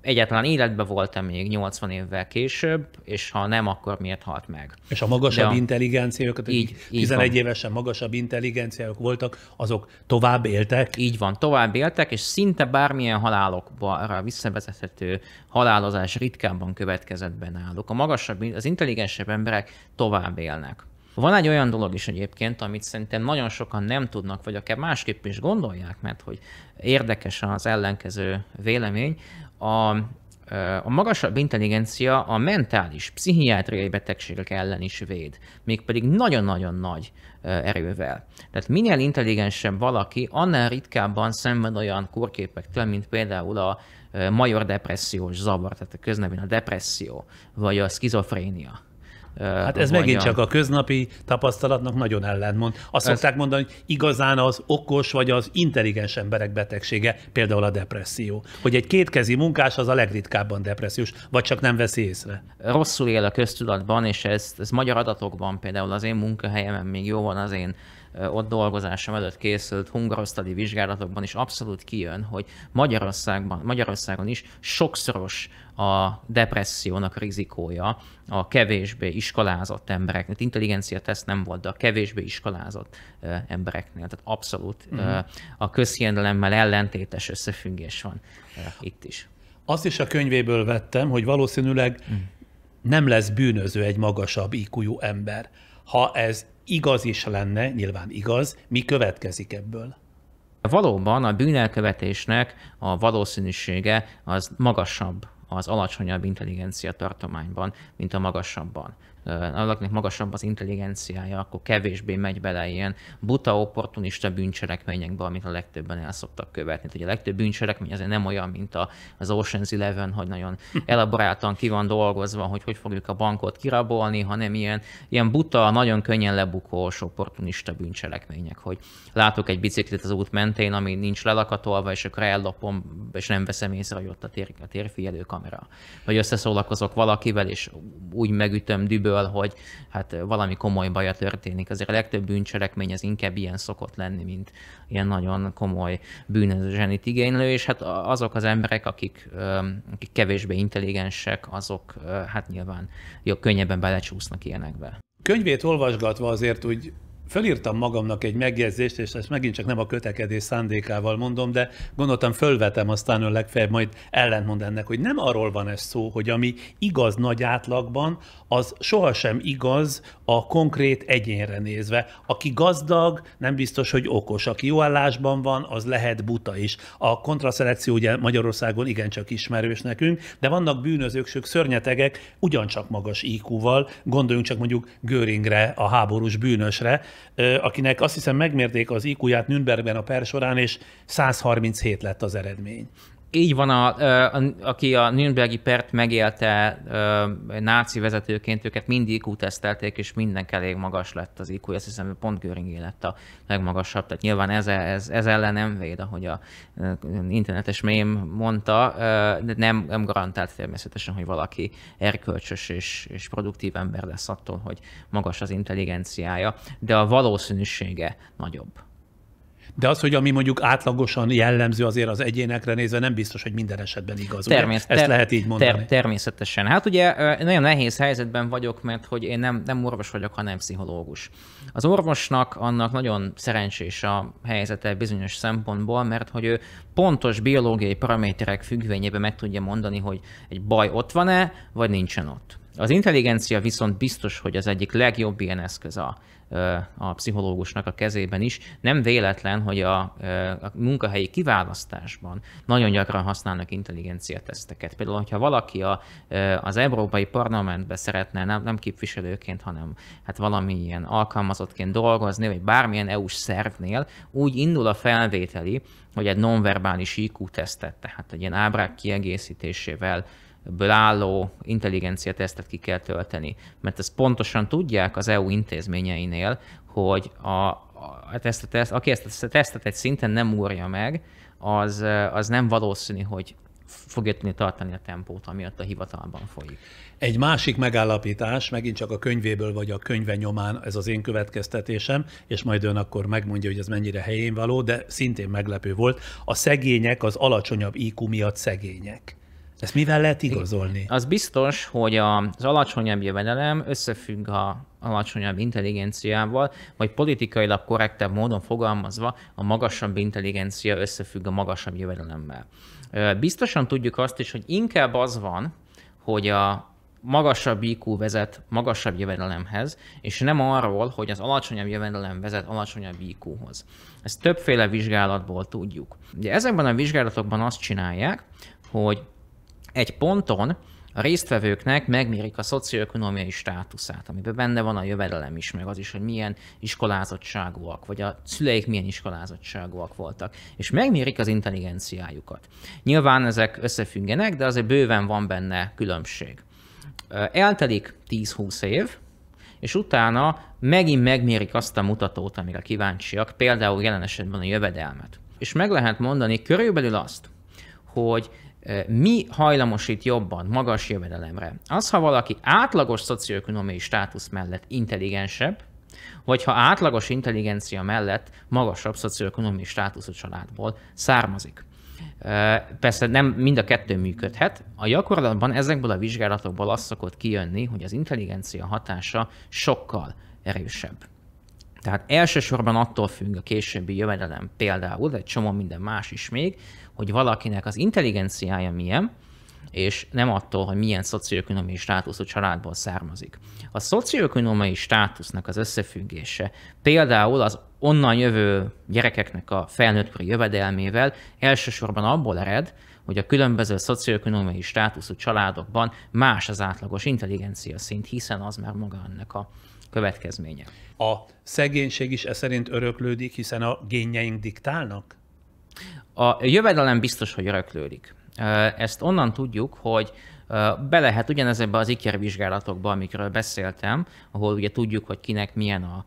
Speaker 2: egyáltalán életben volt-e még 80 évvel később, és ha nem, akkor miért halt meg. És a magasabb a... intelligenciák,
Speaker 1: így, 11 van. évesen magasabb intelligenciájuk voltak,
Speaker 2: azok tovább éltek? Így van, tovább éltek, és szinte bármilyen halálokba visszavezethető halálozás ritkábban következett be náluk. A magasabb, az intelligensebb emberek tovább élnek. Van egy olyan dolog is egyébként, amit szerintem nagyon sokan nem tudnak, vagy akár másképp is gondolják, mert hogy érdekes az ellenkező vélemény, a, a magasabb intelligencia a mentális, pszichiátriai betegségek ellen is véd, mégpedig nagyon-nagyon nagy erővel. Tehát minél intelligensebb valaki, annál ritkábban szenved olyan kórképektől, mint például a major depressziós zavar, tehát a köznevén a depresszió, vagy a skizofrénia Hát ez megint megint csak
Speaker 1: a köznapi tapasztalatnak nagyon ellentmond. Azt ez... szokták mondani, hogy igazán az okos vagy az intelligens emberek betegsége, például a depresszió. Hogy egy kétkezi munkás az a legritkábban depressziós, vagy csak nem veszi észre.
Speaker 2: Rosszul él a köztudatban, és ez, ez magyar adatokban például az én munkahelyemen még jó van az én ott dolgozásom előtt készült hungarosztali vizsgálatokban is abszolút kijön, hogy Magyarországban, Magyarországon is sokszoros a depressziónak rizikója a kevésbé iskolázott embereknél. Intelligencia teszt nem volt, de a kevésbé iskolázott embereknél. Tehát abszolút uh-huh. a közhiendelemmel ellentétes összefüggés van itt is.
Speaker 1: Azt is a könyvéből vettem, hogy valószínűleg uh-huh. nem lesz bűnöző egy magasabb iq ember. Ha ez igaz is lenne, nyilván igaz, mi következik ebből?
Speaker 2: Valóban a bűnelkövetésnek a valószínűsége az magasabb az alacsonyabb intelligencia tartományban, mint a magasabban valakinek magasabb az intelligenciája, akkor kevésbé megy bele ilyen buta, opportunista bűncselekményekbe, amit a legtöbben el szoktak követni. Tehát, a legtöbb bűncselekmény azért nem olyan, mint az Ocean's Eleven, hogy nagyon elaboráltan ki van dolgozva, hogy hogy fogjuk a bankot kirabolni, hanem ilyen, ilyen buta, nagyon könnyen lebukós, opportunista bűncselekmények, hogy látok egy biciklit az út mentén, ami nincs lelakatolva, és akkor ellapom, és nem veszem észre, hogy ott a, tér, a térfigyelő kamera. Vagy összeszólalkozok valakivel, és úgy megütöm dübő ebből, hogy hát valami komoly baja történik. Azért a legtöbb bűncselekmény az inkább ilyen szokott lenni, mint ilyen nagyon komoly bűnöző igénylő, és hát azok az emberek, akik, akik kevésbé intelligensek, azok hát nyilván jó, könnyebben belecsúsznak ilyenekbe.
Speaker 1: Könyvét olvasgatva azért úgy fölírtam magamnak egy megjegyzést, és ezt megint csak nem a kötekedés szándékával mondom, de gondoltam, fölvetem, aztán ön legfeljebb majd ellentmond ennek, hogy nem arról van ez szó, hogy ami igaz nagy átlagban, az sohasem igaz a konkrét egyénre nézve. Aki gazdag, nem biztos, hogy okos. Aki jó állásban van, az lehet buta is. A kontraszelekció ugye Magyarországon igencsak ismerős nekünk, de vannak bűnözők, sők szörnyetegek, ugyancsak magas IQ-val, gondoljunk csak mondjuk Göringre, a háborús bűnösre, akinek azt hiszem megmérték az IQ-ját Nürnbergben a per során, és 137 lett az eredmény.
Speaker 2: Így van, a, a, a, aki a Nürnbergi pert megélte a, náci vezetőként, őket mind iq tesztelték, és mindenki elég magas lett az IQ, azt hiszem pont Göringé lett a legmagasabb, tehát nyilván ez, ez, ez ellen nem véd, ahogy a, a internetes mém mondta, de nem, nem garantált természetesen, hogy valaki erkölcsös és, és produktív ember lesz attól, hogy magas az intelligenciája, de a valószínűsége nagyobb.
Speaker 1: De az, hogy ami mondjuk átlagosan jellemző azért az egyénekre nézve, nem biztos, hogy minden esetben igaz. Termész, ugye? Ezt ter- lehet így mondani. Ter-
Speaker 2: természetesen. Hát ugye nagyon nehéz helyzetben vagyok, mert hogy én nem, nem orvos vagyok, hanem pszichológus. Az orvosnak annak nagyon szerencsés a helyzete bizonyos szempontból, mert hogy ő pontos biológiai paraméterek függvényében meg tudja mondani, hogy egy baj ott van-e, vagy nincsen ott. Az intelligencia viszont biztos, hogy az egyik legjobb ilyen eszköz a, a pszichológusnak a kezében is. Nem véletlen, hogy a, a munkahelyi kiválasztásban nagyon gyakran használnak intelligencia teszteket. Például, hogyha valaki a, az Európai Parlamentbe szeretne nem, nem képviselőként, hanem hát valamilyen alkalmazottként dolgozni, vagy bármilyen EU-s szervnél, úgy indul a felvételi, hogy egy nonverbális IQ tesztet, tehát egy ilyen ábrák kiegészítésével ből álló intelligencia tesztet ki kell tölteni. Mert ezt pontosan tudják az EU intézményeinél, hogy a, a tesztet, teszt, aki ezt a tesztet egy szinten nem úrja meg, az, az nem valószínű, hogy fogja tudni tartani a tempót, ami ott a hivatalban folyik. Egy másik megállapítás, megint csak a könyvéből
Speaker 1: vagy a könyve nyomán, ez az én következtetésem, és majd ön akkor megmondja, hogy ez mennyire helyén való, de szintén meglepő volt, a szegények az alacsonyabb IQ miatt szegények. Ezt mivel lehet igazolni?
Speaker 2: Az biztos, hogy az alacsonyabb jövedelem összefügg a alacsonyabb intelligenciával, vagy politikailag korrektebb módon fogalmazva a magasabb intelligencia összefügg a magasabb jövedelemmel. Biztosan tudjuk azt is, hogy inkább az van, hogy a magasabb IQ vezet magasabb jövedelemhez, és nem arról, hogy az alacsonyabb jövedelem vezet alacsonyabb IQ-hoz. Ezt többféle vizsgálatból tudjuk. Ugye ezekben a vizsgálatokban azt csinálják, hogy egy ponton a résztvevőknek megmérik a szocioekonomiai státuszát, amiben benne van a jövedelem is, meg az is, hogy milyen iskolázottságúak, vagy a szüleik milyen iskolázottságúak voltak, és megmérik az intelligenciájukat. Nyilván ezek összefüggenek, de azért bőven van benne különbség. Eltelik 10-20 év, és utána megint megmérik azt a mutatót, amire kíváncsiak, például jelen esetben a jövedelmet. És meg lehet mondani körülbelül azt, hogy mi hajlamosít jobban magas jövedelemre? Az, ha valaki átlagos szocioekonomiai státusz mellett intelligensebb, vagy ha átlagos intelligencia mellett magasabb szocioökonomiai státuszú családból származik. Persze nem mind a kettő működhet. A gyakorlatban ezekből a vizsgálatokból az szokott kijönni, hogy az intelligencia hatása sokkal erősebb. Tehát elsősorban attól függ a későbbi jövedelem például, de egy csomó minden más is még, hogy valakinek az intelligenciája milyen, és nem attól, hogy milyen szocioekonomiai státuszú családból származik. A szocioekonomiai státusznak az összefüggése például az onnan jövő gyerekeknek a felnőttkori jövedelmével elsősorban abból ered, hogy a különböző szocioekonomiai státuszú családokban más az átlagos intelligencia szint, hiszen az már maga ennek a következménye. A szegénység is e szerint öröklődik, hiszen a génjeink diktálnak? A jövedelem biztos, hogy öröklődik. Ezt onnan tudjuk, hogy be lehet ugyanezekbe az IKER vizsgálatokba, amikről beszéltem, ahol ugye tudjuk, hogy kinek milyen a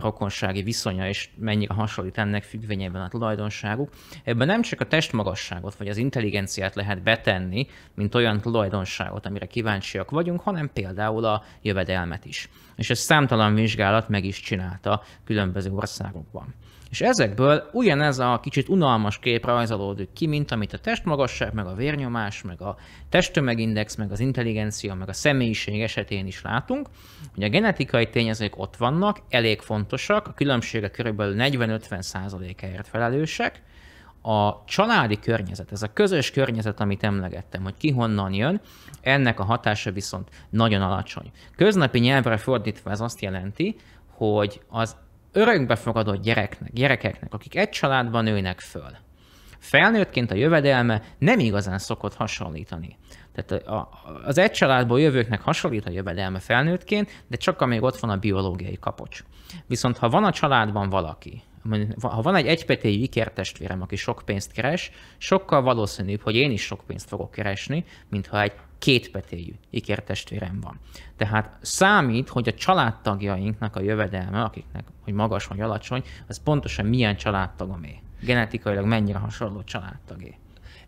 Speaker 2: rokonsági viszonya, és mennyire hasonlít ennek függvényében a tulajdonságuk. Ebben nem csak a testmagasságot vagy az intelligenciát lehet betenni, mint olyan tulajdonságot, amire kíváncsiak vagyunk, hanem például a jövedelmet is. És ezt számtalan vizsgálat meg is csinálta különböző országokban. És ezekből ugyanez a kicsit unalmas kép rajzolódik ki, mint amit a testmagasság, meg a vérnyomás, meg a testtömegindex, meg az intelligencia, meg a személyiség esetén is látunk, hogy a genetikai tényezők ott vannak, elég fontosak, a különbsége körülbelül 40-50 százalékáért felelősek, a családi környezet, ez a közös környezet, amit emlegettem, hogy ki honnan jön, ennek a hatása viszont nagyon alacsony. Köznapi nyelvre fordítva ez azt jelenti, hogy az örökbefogadott gyereknek, gyerekeknek, akik egy családban nőnek föl, felnőttként a jövedelme nem igazán szokott hasonlítani. Tehát a, az egy családból jövőknek hasonlít a jövedelme felnőttként, de csak amíg ott van a biológiai kapocs. Viszont ha van a családban valaki, ha van egy egypetélyű ikertestvérem, aki sok pénzt keres, sokkal valószínűbb, hogy én is sok pénzt fogok keresni, mint ha egy kétpetéjű ikertestvérem van. Tehát számít, hogy a családtagjainknak a jövedelme, akiknek hogy magas vagy alacsony, az pontosan milyen családtagomé. Genetikailag mennyire hasonló családtagé.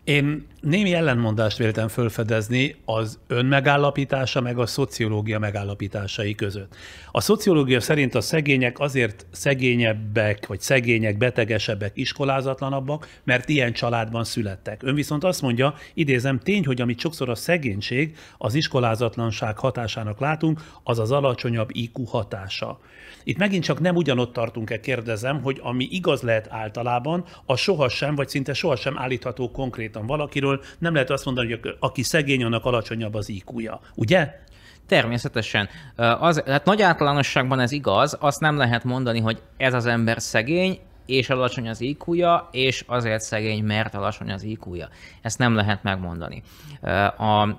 Speaker 2: Én némi ellenmondást
Speaker 1: véltem fölfedezni az ön megállapítása meg a szociológia megállapításai között. A szociológia szerint a szegények azért szegényebbek, vagy szegények, betegesebbek, iskolázatlanabbak, mert ilyen családban születtek. Ön viszont azt mondja, idézem, tény, hogy amit sokszor a szegénység az iskolázatlanság hatásának látunk, az az alacsonyabb IQ hatása. Itt megint csak nem ugyanott tartunk-e, kérdezem, hogy ami igaz lehet általában, a sohasem, vagy szinte sohasem állítható konkrét konkrétan valakiről, nem lehet azt mondani, hogy aki szegény, annak alacsonyabb az IQ-ja,
Speaker 2: ugye? Természetesen. Az, hát nagy általánosságban ez igaz, azt nem lehet mondani, hogy ez az ember szegény, és alacsony az iq és azért szegény, mert alacsony az iq -ja. Ezt nem lehet megmondani. A, a,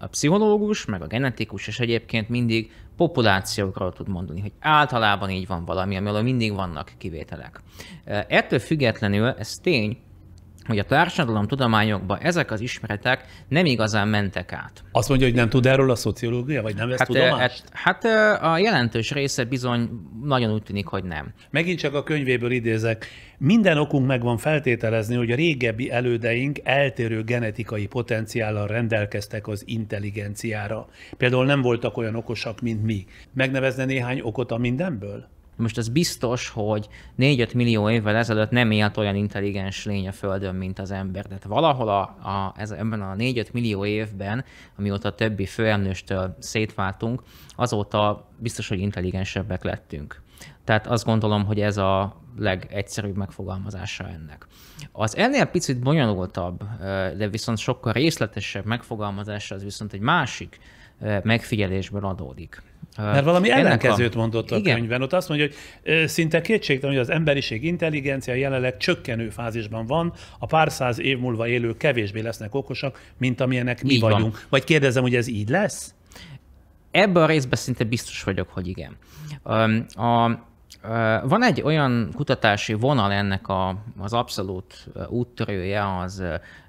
Speaker 2: a pszichológus, meg a genetikus és egyébként mindig populációkról tud mondani, hogy általában így van valami, amiről mindig vannak kivételek. Ettől függetlenül ez tény, hogy a tudományokba ezek az ismeretek nem igazán mentek át.
Speaker 1: Azt mondja, hogy nem tud erről a szociológia, vagy nem vesz hát, tudomást?
Speaker 2: Eh, hát, hát eh, a jelentős része bizony nagyon úgy tűnik, hogy nem. Megint csak a könyvéből idézek.
Speaker 1: Minden okunk megvan feltételezni, hogy a régebbi elődeink eltérő genetikai potenciállal rendelkeztek az intelligenciára. Például nem voltak olyan okosak, mint mi. Megnevezne néhány okot a mindenből?
Speaker 2: Most az biztos, hogy 4-5 millió évvel ezelőtt nem élt olyan intelligens lény a Földön, mint az ember. Tehát valahol a, a, ez, ebben a 4-5 millió évben, amióta a többi főemnőstől szétváltunk, azóta biztos, hogy intelligensebbek lettünk. Tehát azt gondolom, hogy ez a legegyszerűbb megfogalmazása ennek. Az ennél picit bonyolultabb, de viszont sokkal részletesebb megfogalmazása az viszont egy másik megfigyelésből adódik. Hát, Mert valami ellenkezőt a... mondott a Igen. könyvben. Ott azt mondja, hogy szinte kétségtelen, hogy az emberiség intelligencia
Speaker 1: jelenleg csökkenő fázisban van, a pár száz év múlva élők kevésbé lesznek okosak,
Speaker 2: mint amilyenek mi így vagyunk. Van. Vagy kérdezem, hogy ez így lesz? Ebben a részben szinte biztos vagyok, hogy igen. A, a, van egy olyan kutatási vonal ennek a, az abszolút úttörője, az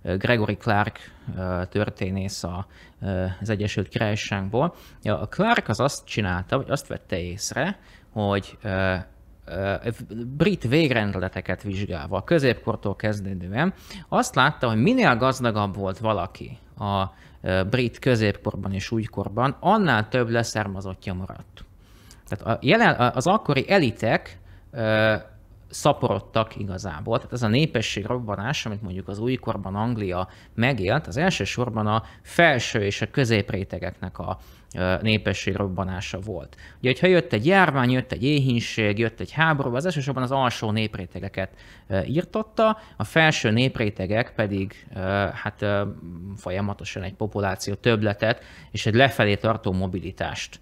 Speaker 2: Gregory Clark történész, a Eh, az Egyesült Királyságból. A Clark az azt csinálta, hogy azt vette észre, hogy eh, eh, brit végrendeleteket vizsgálva, középkortól kezdődően, azt látta, hogy minél gazdagabb volt valaki a brit középkorban és újkorban, annál több leszármazottja maradt. Tehát a jelen, az akkori elitek szaporodtak igazából. Tehát ez a népesség robbanás, amit mondjuk az újkorban Anglia megélt, az elsősorban a felső és a középrétegeknek a népesség robbanása volt. Ugye, hogyha jött egy járvány, jött egy éhínség, jött egy háború, az elsősorban az alsó néprétegeket írtotta, a felső néprétegek pedig hát folyamatosan egy populáció többletet és egy lefelé tartó mobilitást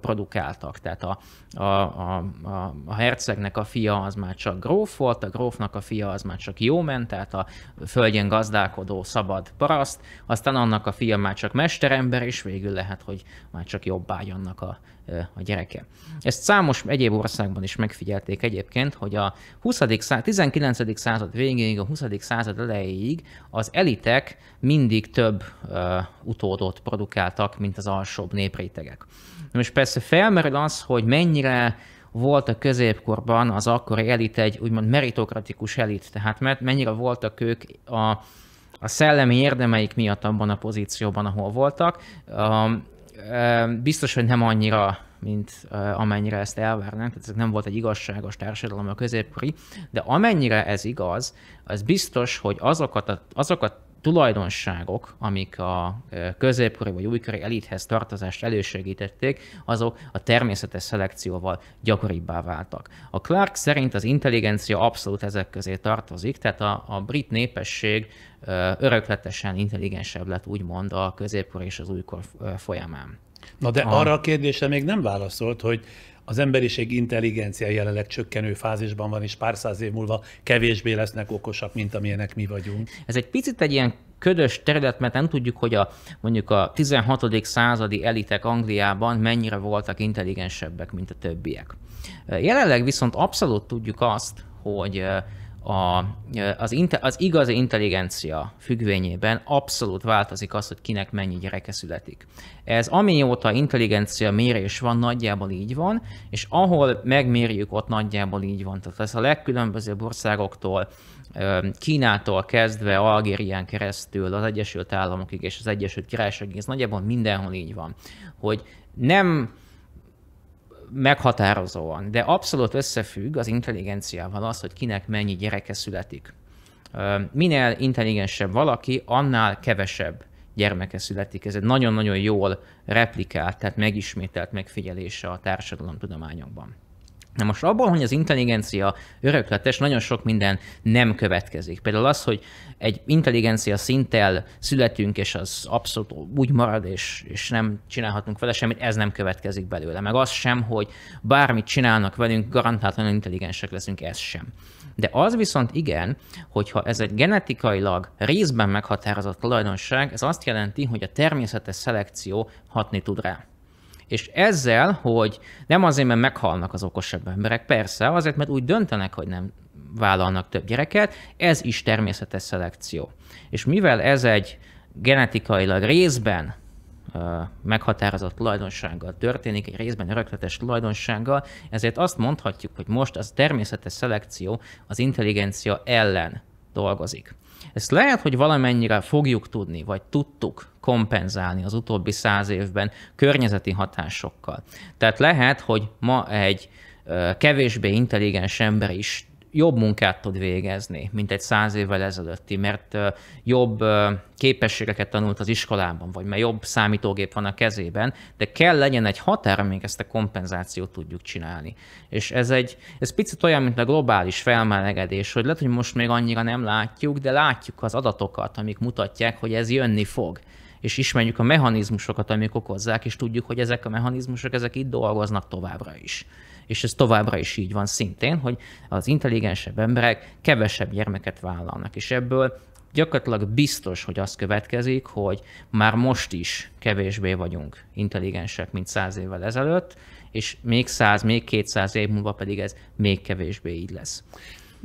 Speaker 2: produkáltak. Tehát a, a, a, a hercegnek a fia az már csak gróf volt, a grófnak a fia az már csak jómen, tehát a földjén gazdálkodó szabad paraszt, aztán annak a fia már csak mesterember, és végül lehet, hogy már csak jobbá annak a a gyereke. Ezt számos egyéb országban is megfigyelték egyébként, hogy a 20. Század, 19. század végéig, a 20. század elejéig az elitek mindig több ö, utódot produkáltak, mint az alsóbb néprétegek. most persze felmerül az, hogy mennyire volt a középkorban az akkori elit egy úgymond meritokratikus elit, tehát mert mennyire voltak ők a, a szellemi érdemeik miatt abban a pozícióban, ahol voltak biztos, hogy nem annyira, mint amennyire ezt elvárnánk, tehát ez nem volt egy igazságos társadalom a középkori, de amennyire ez igaz, az biztos, hogy azokat a, azokat tulajdonságok, amik a középkori vagy újkori elithez tartozást elősegítették, azok a természetes szelekcióval gyakoribbá váltak. A Clark szerint az intelligencia abszolút ezek közé tartozik, tehát a, a brit népesség örökletesen intelligensebb lett úgymond a középkor és az újkor folyamán. Na de a... arra
Speaker 1: a kérdésre még nem válaszolt, hogy az emberiség intelligencia jelenleg csökkenő fázisban van, és pár száz
Speaker 2: év múlva kevésbé lesznek okosak, mint amilyenek mi vagyunk. Ez egy picit egy ilyen ködös terület, mert nem tudjuk, hogy a, mondjuk a 16. századi elitek Angliában mennyire voltak intelligensebbek, mint a többiek. Jelenleg viszont abszolút tudjuk azt, hogy a, az, inte, az igazi intelligencia függvényében abszolút változik az, hogy kinek mennyi gyereke születik. Ez amióta intelligencia mérés van, nagyjából így van, és ahol megmérjük, ott nagyjából így van. Tehát ez a legkülönbözőbb országoktól, Kínától kezdve, Algérián keresztül, az Egyesült Államokig és az Egyesült Királyságig, ez nagyjából mindenhol így van, hogy nem meghatározóan, de abszolút összefügg az intelligenciával az, hogy kinek mennyi gyereke születik. Minél intelligensebb valaki, annál kevesebb gyermeke születik. Ez egy nagyon-nagyon jól replikált, tehát megismételt megfigyelése a társadalomtudományokban. Na most abból, hogy az intelligencia örökletes, nagyon sok minden nem következik. Például az, hogy egy intelligencia szinttel születünk, és az abszolút úgy marad, és, és nem csinálhatunk vele semmit, ez nem következik belőle. Meg az sem, hogy bármit csinálnak velünk, garantáltan intelligensek leszünk, ez sem. De az viszont igen, hogyha ez egy genetikailag részben meghatározott tulajdonság, ez azt jelenti, hogy a természetes szelekció hatni tud rá. És ezzel, hogy nem azért, mert meghalnak az okosabb emberek, persze, azért, mert úgy döntenek, hogy nem vállalnak több gyereket, ez is természetes szelekció. És mivel ez egy genetikailag részben meghatározott tulajdonsággal történik, egy részben örökletes tulajdonsággal, ezért azt mondhatjuk, hogy most az természetes szelekció az intelligencia ellen dolgozik. Ezt lehet, hogy valamennyire fogjuk tudni, vagy tudtuk kompenzálni az utóbbi száz évben környezeti hatásokkal. Tehát lehet, hogy ma egy kevésbé intelligens ember is jobb munkát tud végezni, mint egy száz évvel ezelőtti, mert jobb képességeket tanult az iskolában, vagy mert jobb számítógép van a kezében, de kell legyen egy határ, amíg ezt a kompenzációt tudjuk csinálni. És ez egy, ez picit olyan, mint a globális felmelegedés, hogy lehet, hogy most még annyira nem látjuk, de látjuk az adatokat, amik mutatják, hogy ez jönni fog és ismerjük a mechanizmusokat, amik okozzák, és tudjuk, hogy ezek a mechanizmusok, ezek itt dolgoznak továbbra is és ez továbbra is így van szintén, hogy az intelligensebb emberek kevesebb gyermeket vállalnak, és ebből gyakorlatilag biztos, hogy az következik, hogy már most is kevésbé vagyunk intelligensek, mint száz évvel ezelőtt, és még száz, még kétszáz év múlva pedig ez még kevésbé így lesz.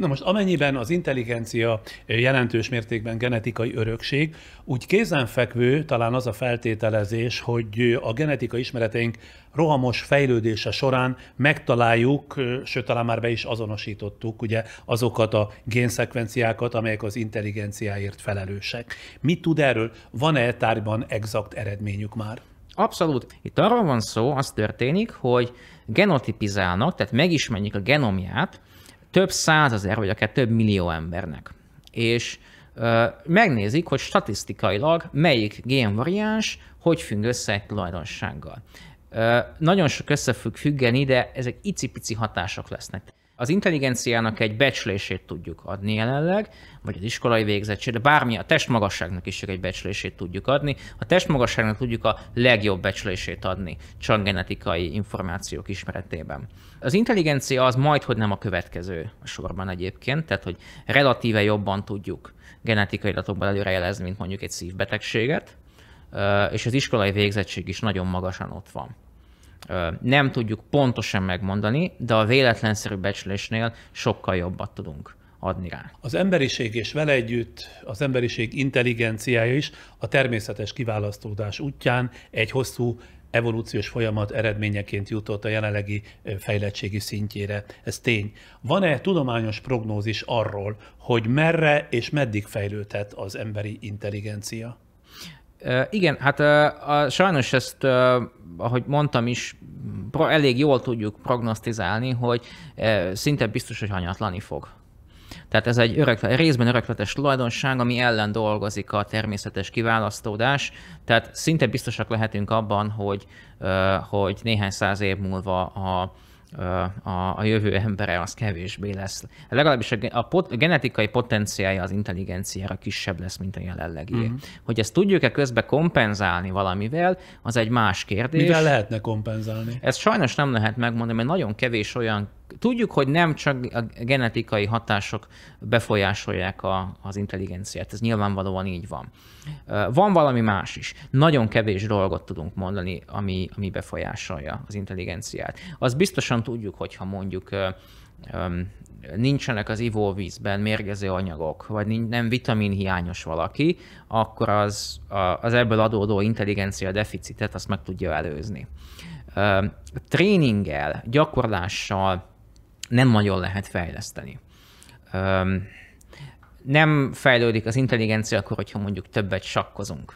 Speaker 1: Na most amennyiben az intelligencia jelentős mértékben genetikai örökség, úgy kézenfekvő talán az a feltételezés, hogy a genetikai ismereteink rohamos fejlődése során megtaláljuk, sőt talán már be is azonosítottuk ugye azokat a génszekvenciákat, amelyek az intelligenciáért felelősek. Mit tud erről?
Speaker 2: Van-e tárgyban exakt eredményük már? Abszolút. Itt arról van szó, az történik, hogy genotipizálnak, tehát megismerjük a genomját több százezer, vagy akár több millió embernek. És ö, megnézik, hogy statisztikailag melyik génvariáns hogy függ össze egy tulajdonsággal. Ö, nagyon sok össze fog függeni, de ezek icipici hatások lesznek az intelligenciának egy becslését tudjuk adni jelenleg, vagy az iskolai végzettség, de bármi, a testmagasságnak is csak egy becslését tudjuk adni. A testmagasságnak tudjuk a legjobb becslését adni, csak genetikai információk ismeretében. Az intelligencia az majd, hogy nem a következő sorban egyébként, tehát hogy relatíve jobban tudjuk genetikai adatokban előrejelezni, mint mondjuk egy szívbetegséget, és az iskolai végzettség is nagyon magasan ott van nem tudjuk pontosan megmondani, de a véletlenszerű becslésnél sokkal jobbat tudunk adni rá.
Speaker 1: Az emberiség és vele együtt az emberiség intelligenciája is a természetes kiválasztódás útján egy hosszú evolúciós folyamat eredményeként jutott a jelenlegi fejlettségi szintjére. Ez tény. Van-e tudományos prognózis arról, hogy merre és meddig fejlődhet az emberi intelligencia?
Speaker 2: Igen, hát a, a, sajnos ezt, ahogy mondtam is, elég jól tudjuk prognosztizálni, hogy szinte biztos, hogy hanyatlani fog. Tehát ez egy örök, részben örökletes tulajdonság, ami ellen dolgozik a természetes kiválasztódás. Tehát szinte biztosak lehetünk abban, hogy, hogy néhány száz év múlva a, a, a jövő embere az kevésbé lesz. Legalábbis a, a, pot, a genetikai potenciája az intelligenciára kisebb lesz, mint a jelenlegi. Mm-hmm. Hogy ezt tudjuk-e közben kompenzálni valamivel, az egy más kérdés. Mivel lehetne
Speaker 1: kompenzálni?
Speaker 2: Ezt sajnos nem lehet megmondani, mert nagyon kevés olyan Tudjuk, hogy nem csak a genetikai hatások befolyásolják a, az intelligenciát, ez nyilvánvalóan így van. Van valami más is. Nagyon kevés dolgot tudunk mondani, ami, ami befolyásolja az intelligenciát. Az biztosan tudjuk, hogyha mondjuk nincsenek az ivóvízben mérgező anyagok, vagy nem vitamin hiányos valaki, akkor az, az ebből adódó intelligencia deficitet azt meg tudja előzni tréninggel, gyakorlással, nem nagyon lehet fejleszteni. nem fejlődik az intelligencia akkor, hogyha mondjuk többet sakkozunk.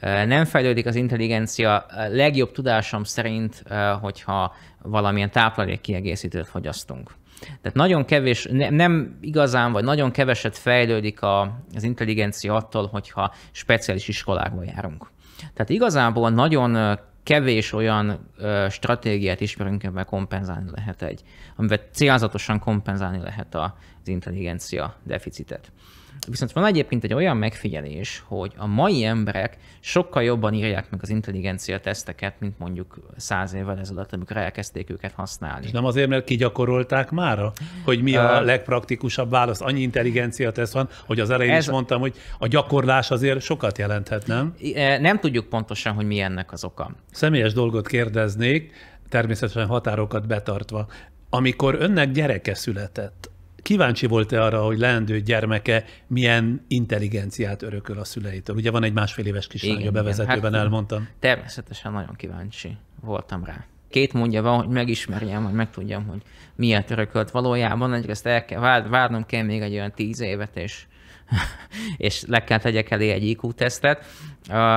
Speaker 2: Nem fejlődik az intelligencia legjobb tudásom szerint, hogyha valamilyen kiegészítőt fogyasztunk. Tehát nagyon kevés, ne, nem igazán, vagy nagyon keveset fejlődik a, az intelligencia attól, hogyha speciális iskolákba járunk. Tehát igazából nagyon kevés olyan ö, stratégiát ismerünk, amivel kompenzálni lehet egy, amivel célzatosan kompenzálni lehet az intelligencia deficitet. Viszont van egyébként egy olyan megfigyelés, hogy a mai emberek sokkal jobban írják meg az intelligencia teszteket, mint mondjuk száz évvel ezelőtt, amikor elkezdték őket használni.
Speaker 1: És nem azért, mert kigyakorolták már, hogy mi a
Speaker 2: legpraktikusabb
Speaker 1: válasz. Annyi intelligencia teszt van, hogy az elején Ez... is mondtam, hogy a gyakorlás azért sokat jelenthet, nem? E, nem tudjuk pontosan, hogy mi ennek az oka. Személyes dolgot kérdeznék, természetesen határokat betartva. Amikor önnek gyereke született, kíváncsi volt-e arra, hogy leendő gyermeke milyen intelligenciát örököl a szüleitől? Ugye van egy másfél
Speaker 2: éves kislány, a bevezetőben igen. Hát, elmondtam. Természetesen nagyon kíváncsi voltam rá. Két mondja van, hogy megismerjem, hogy megtudjam, hogy miért örökölt valójában. Egyrészt el kell, vár, várnom kell még egy olyan tíz évet, és és le kell tegyek elé egy IQ tesztet,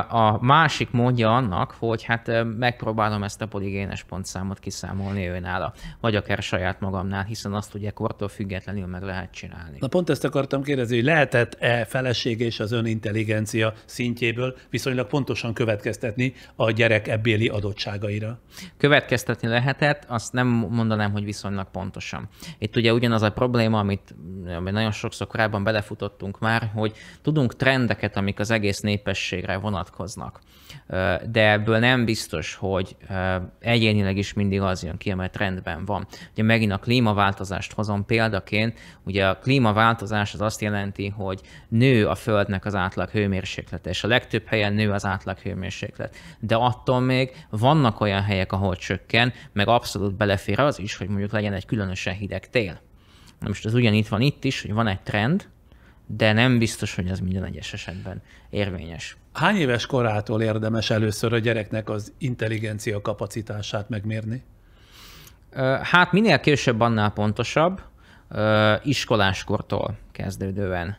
Speaker 2: a másik módja annak, hogy hát megpróbálom ezt a poligénes pontszámot kiszámolni őnála, vagy akár saját magamnál, hiszen azt ugye kortól függetlenül meg lehet csinálni.
Speaker 1: Na pont ezt akartam kérdezni, hogy lehetett-e feleség és az önintelligencia szintjéből
Speaker 2: viszonylag pontosan következtetni a gyerek ebbéli adottságaira? Következtetni lehetett, azt nem mondanám, hogy viszonylag pontosan. Itt ugye ugyanaz a probléma, amit nagyon sokszor korábban belefutottunk már, hogy tudunk trendeket, amik az egész népességre vonatkoznak. De ebből nem biztos, hogy egyénileg is mindig az jön ki, mert rendben van. Ugye megint a klímaváltozást hozom példaként, ugye a klímaváltozás az azt jelenti, hogy nő a Földnek az átlag hőmérséklete, és a legtöbb helyen nő az átlag hőmérséklet. De attól még vannak olyan helyek, ahol csökken, meg abszolút belefér az is, hogy mondjuk legyen egy különösen hideg tél. Na most ez ugyanitt van itt is, hogy van egy trend, de nem biztos, hogy ez minden egyes esetben érvényes
Speaker 1: hány éves korától érdemes először a gyereknek az intelligencia kapacitását megmérni?
Speaker 2: Hát minél később, annál pontosabb, iskoláskortól kezdődően.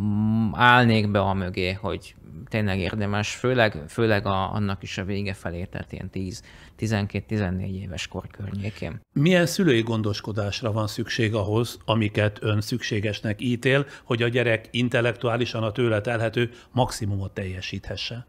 Speaker 2: Mm, állnék be a mögé, hogy tényleg érdemes, főleg, főleg a, annak is a vége felé, tehát ilyen 10, 12-14 éves kor környékén.
Speaker 1: Milyen szülői gondoskodásra van szükség ahhoz, amiket ön szükségesnek ítél, hogy a gyerek intellektuálisan a tőle telhető maximumot
Speaker 2: teljesíthesse?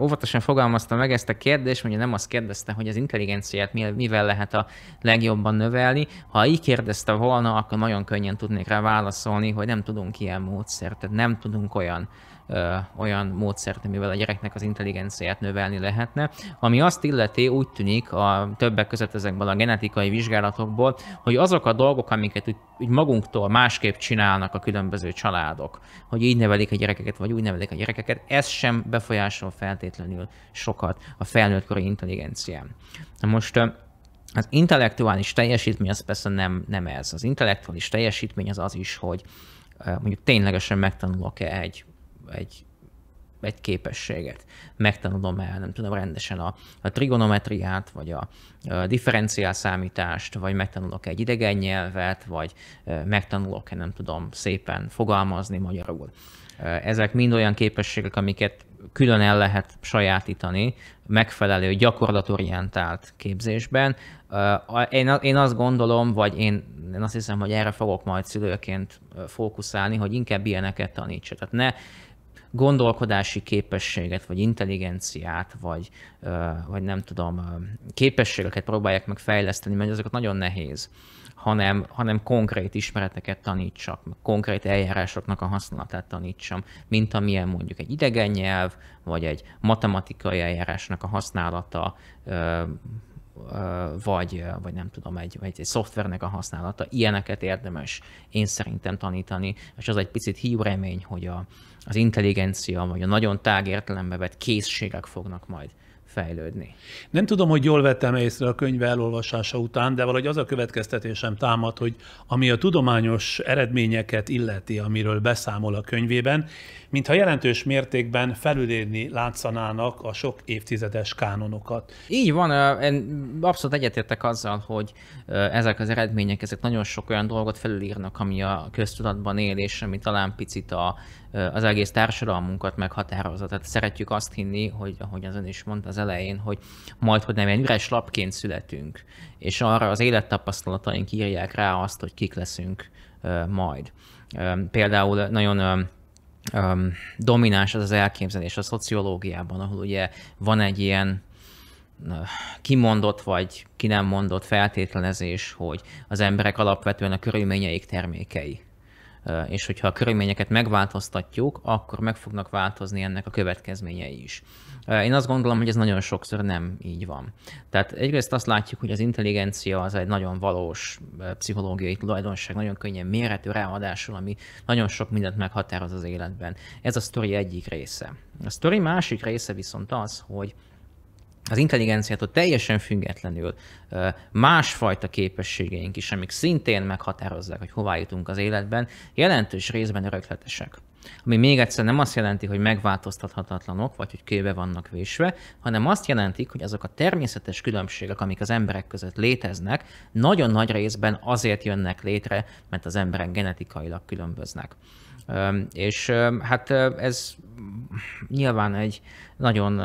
Speaker 2: óvatosan fogalmazta meg ezt a kérdést, mondja nem azt kérdezte, hogy az intelligenciát mivel lehet a legjobban növelni. Ha így kérdezte volna, akkor nagyon könnyen tudnék rá válaszolni, hogy nem tudunk ilyen módszert, tehát nem tudunk olyan ö, olyan módszert, amivel a gyereknek az intelligenciáját növelni lehetne. Ami azt illeti, úgy tűnik a többek között ezekből a genetikai vizsgálatokból, hogy azok a dolgok, amiket úgy, úgy magunktól másképp csinálnak a különböző családok, hogy így nevelik a gyerekeket, vagy úgy nevelik a gyerekeket, ez sem befolyásol feltétlenül sokat a felnőttkori intelligencián. Na most az intellektuális teljesítmény az persze nem, nem ez. Az intellektuális teljesítmény az az is, hogy mondjuk ténylegesen megtanulok-e egy egy, egy képességet. Megtanulom el, nem tudom, rendesen a, a trigonometriát, vagy a, a differenciál számítást, vagy megtanulok egy idegen nyelvet, vagy megtanulok -e, nem tudom, szépen fogalmazni magyarul. Ezek mind olyan képességek, amiket külön el lehet sajátítani megfelelő gyakorlatorientált képzésben. Én azt gondolom, vagy én, én azt hiszem, hogy erre fogok majd szülőként fókuszálni, hogy inkább ilyeneket tanítsa. Tehát ne gondolkodási képességet, vagy intelligenciát, vagy, vagy nem tudom, képességeket próbálják meg fejleszteni, mert azokat nagyon nehéz, hanem, hanem konkrét ismereteket tanítsak, konkrét eljárásoknak a használatát tanítsam, mint amilyen mondjuk egy idegen nyelv, vagy egy matematikai eljárásnak a használata, vagy, vagy nem tudom, egy, egy, egy szoftvernek a használata, ilyeneket érdemes én szerintem tanítani, és az egy picit hív remény, hogy a, az intelligencia, vagy a nagyon tág értelembe vett készségek fognak majd fejlődni.
Speaker 1: Nem tudom, hogy jól vettem észre a könyv elolvasása után, de valahogy az a következtetésem támad, hogy ami a tudományos eredményeket illeti, amiről beszámol a könyvében, mintha jelentős mértékben felülírni látszanának a sok évtizedes kánonokat.
Speaker 2: Így van, én abszolút egyetértek azzal, hogy ezek az eredmények, ezek nagyon sok olyan dolgot felülírnak, ami a köztudatban él, és ami talán picit a, az egész társadalmunkat meghatározza. Tehát szeretjük azt hinni, hogy ahogy az ön is mondta az elején, hogy majd, hogy nem egy üres lapként születünk, és arra az élettapasztalataink írják rá azt, hogy kik leszünk majd. Például nagyon um, domináns az az elképzelés a szociológiában, ahol ugye van egy ilyen kimondott vagy ki nem mondott feltételezés, hogy az emberek alapvetően a körülményeik termékei. Eh, és hogyha a körülményeket megváltoztatjuk, akkor meg fognak változni ennek a következményei is. Eh, én azt gondolom, hogy ez nagyon sokszor nem így van. Tehát egyrészt azt látjuk, hogy az intelligencia az egy nagyon valós eh, pszichológiai tulajdonság, nagyon könnyen mérhető ráadásul, ami nagyon sok mindent meghatároz az életben. Ez a sztori egyik része. A sztori másik része viszont az, hogy az intelligenciától teljesen függetlenül másfajta képességeink is, amik szintén meghatározzák, hogy hová jutunk az életben, jelentős részben örökletesek. Ami még egyszer nem azt jelenti, hogy megváltoztathatatlanok, vagy hogy kőbe vannak vésve, hanem azt jelenti, hogy azok a természetes különbségek, amik az emberek között léteznek, nagyon nagy részben azért jönnek létre, mert az emberek genetikailag különböznek. És hát ez nyilván egy nagyon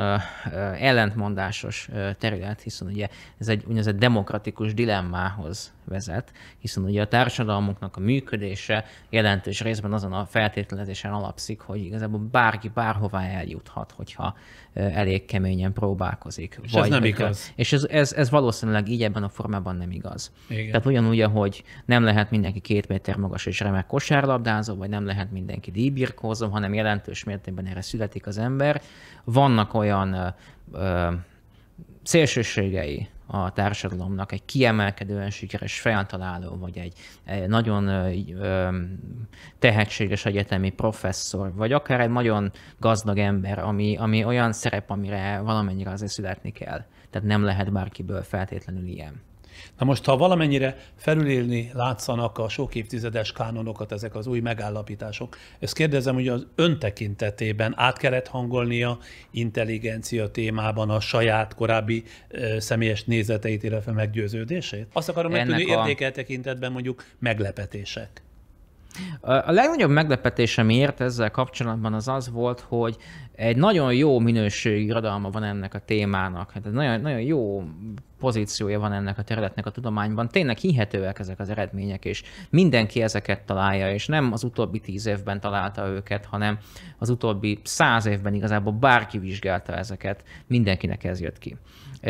Speaker 2: ellentmondásos terület, hiszen ugye ez egy úgynevezett demokratikus dilemmához vezet, hiszen ugye a társadalmunknak a működése jelentős részben azon a feltételezésen alapszik, hogy igazából bárki bárhová eljuthat, hogyha elég keményen próbálkozik. És Vagy ez nem igaz. igaz. És ez, ez, ez valószínűleg így ebben a formában nem igaz. Igen. Tehát ugyanúgy, ahogy nem lehet mindenki két méter magas és remek kosárlabdázó, vagy nem lehet mindenki díjbirkózó, hanem jelentős mértékben erre születik az ember. Van vannak olyan ö, szélsőségei a társadalomnak, egy kiemelkedően sikeres feltaláló, vagy egy, egy nagyon ö, tehetséges egyetemi professzor, vagy akár egy nagyon gazdag ember, ami, ami olyan szerep, amire valamennyire azért születni kell. Tehát nem lehet bárkiből feltétlenül
Speaker 1: ilyen. Na most, ha valamennyire felülélni látszanak a sok évtizedes kánonokat ezek az új megállapítások, ezt kérdezem, hogy az öntekintetében át kellett hangolnia intelligencia témában a saját korábbi ö, személyes nézeteit, illetve
Speaker 2: meggyőződését? Azt akarom megtudni, a... értékel
Speaker 1: tekintetben mondjuk meglepetések.
Speaker 2: A legnagyobb meglepetésem ért ezzel kapcsolatban az az volt, hogy egy nagyon jó minőségű irodalma van ennek a témának. Hát nagyon, nagyon jó pozíciója van ennek a területnek a tudományban. Tényleg hihetőek ezek az eredmények, és mindenki ezeket találja, és nem az utóbbi tíz évben találta őket, hanem az utóbbi száz évben igazából bárki vizsgálta ezeket, mindenkinek ez jött ki.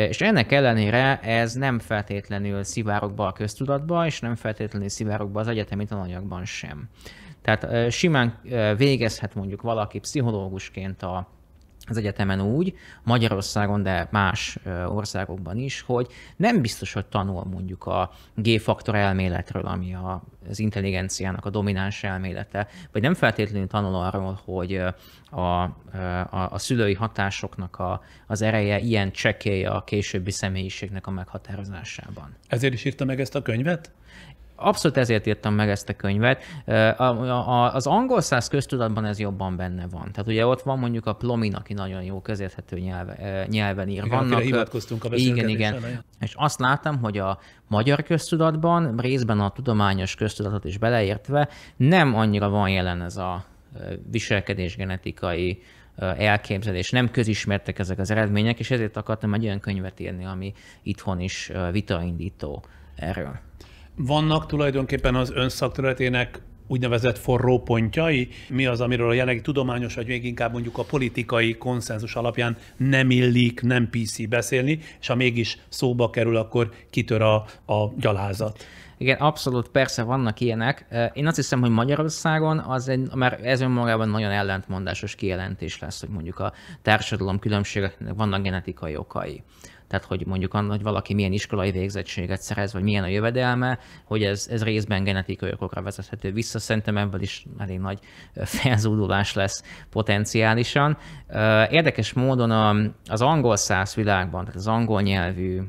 Speaker 2: És ennek ellenére ez nem feltétlenül szivárok be a köztudatba, és nem feltétlenül szivárok be az egyetemi tananyagban sem. Tehát simán végezhet mondjuk valaki pszichológusként a az egyetemen úgy, Magyarországon, de más országokban is, hogy nem biztos, hogy tanul mondjuk a G-faktor elméletről, ami a, az intelligenciának a domináns elmélete, vagy nem feltétlenül tanul arról, hogy a, a, a szülői hatásoknak a, az ereje ilyen csekély a későbbi személyiségnek a meghatározásában. Ezért is írta meg ezt a könyvet? abszolút ezért írtam meg ezt a könyvet. Az angol száz köztudatban ez jobban benne van. Tehát ugye ott van mondjuk a Plomin, aki nagyon jó közérthető nyelve, nyelven ír. Igen, Vannak, hivatkoztunk a Igen, igen. És azt láttam, hogy a magyar köztudatban, részben a tudományos köztudatot is beleértve, nem annyira van jelen ez a viselkedés genetikai elképzelés. Nem közismertek ezek az eredmények, és ezért akartam egy olyan könyvet írni, ami itthon is vitaindító erről.
Speaker 1: Vannak tulajdonképpen az önszakterületének úgynevezett forró pontjai? Mi az, amiről a jelenlegi tudományos, vagy még inkább mondjuk a politikai konszenzus alapján nem illik, nem PC beszélni, és ha mégis szóba kerül, akkor
Speaker 2: kitör a, a gyalázat? Igen, abszolút, persze vannak ilyenek. Én azt hiszem, hogy Magyarországon az egy, már ez önmagában nagyon ellentmondásos kijelentés lesz, hogy mondjuk a társadalom különbségeknek vannak genetikai okai tehát hogy mondjuk annak, hogy valaki milyen iskolai végzettséget szerez, vagy milyen a jövedelme, hogy ez, ez részben genetikai okokra vezethető vissza. Szerintem ebből is elég nagy felzúdulás lesz potenciálisan. Érdekes módon az angol száz világban, tehát az angol nyelvű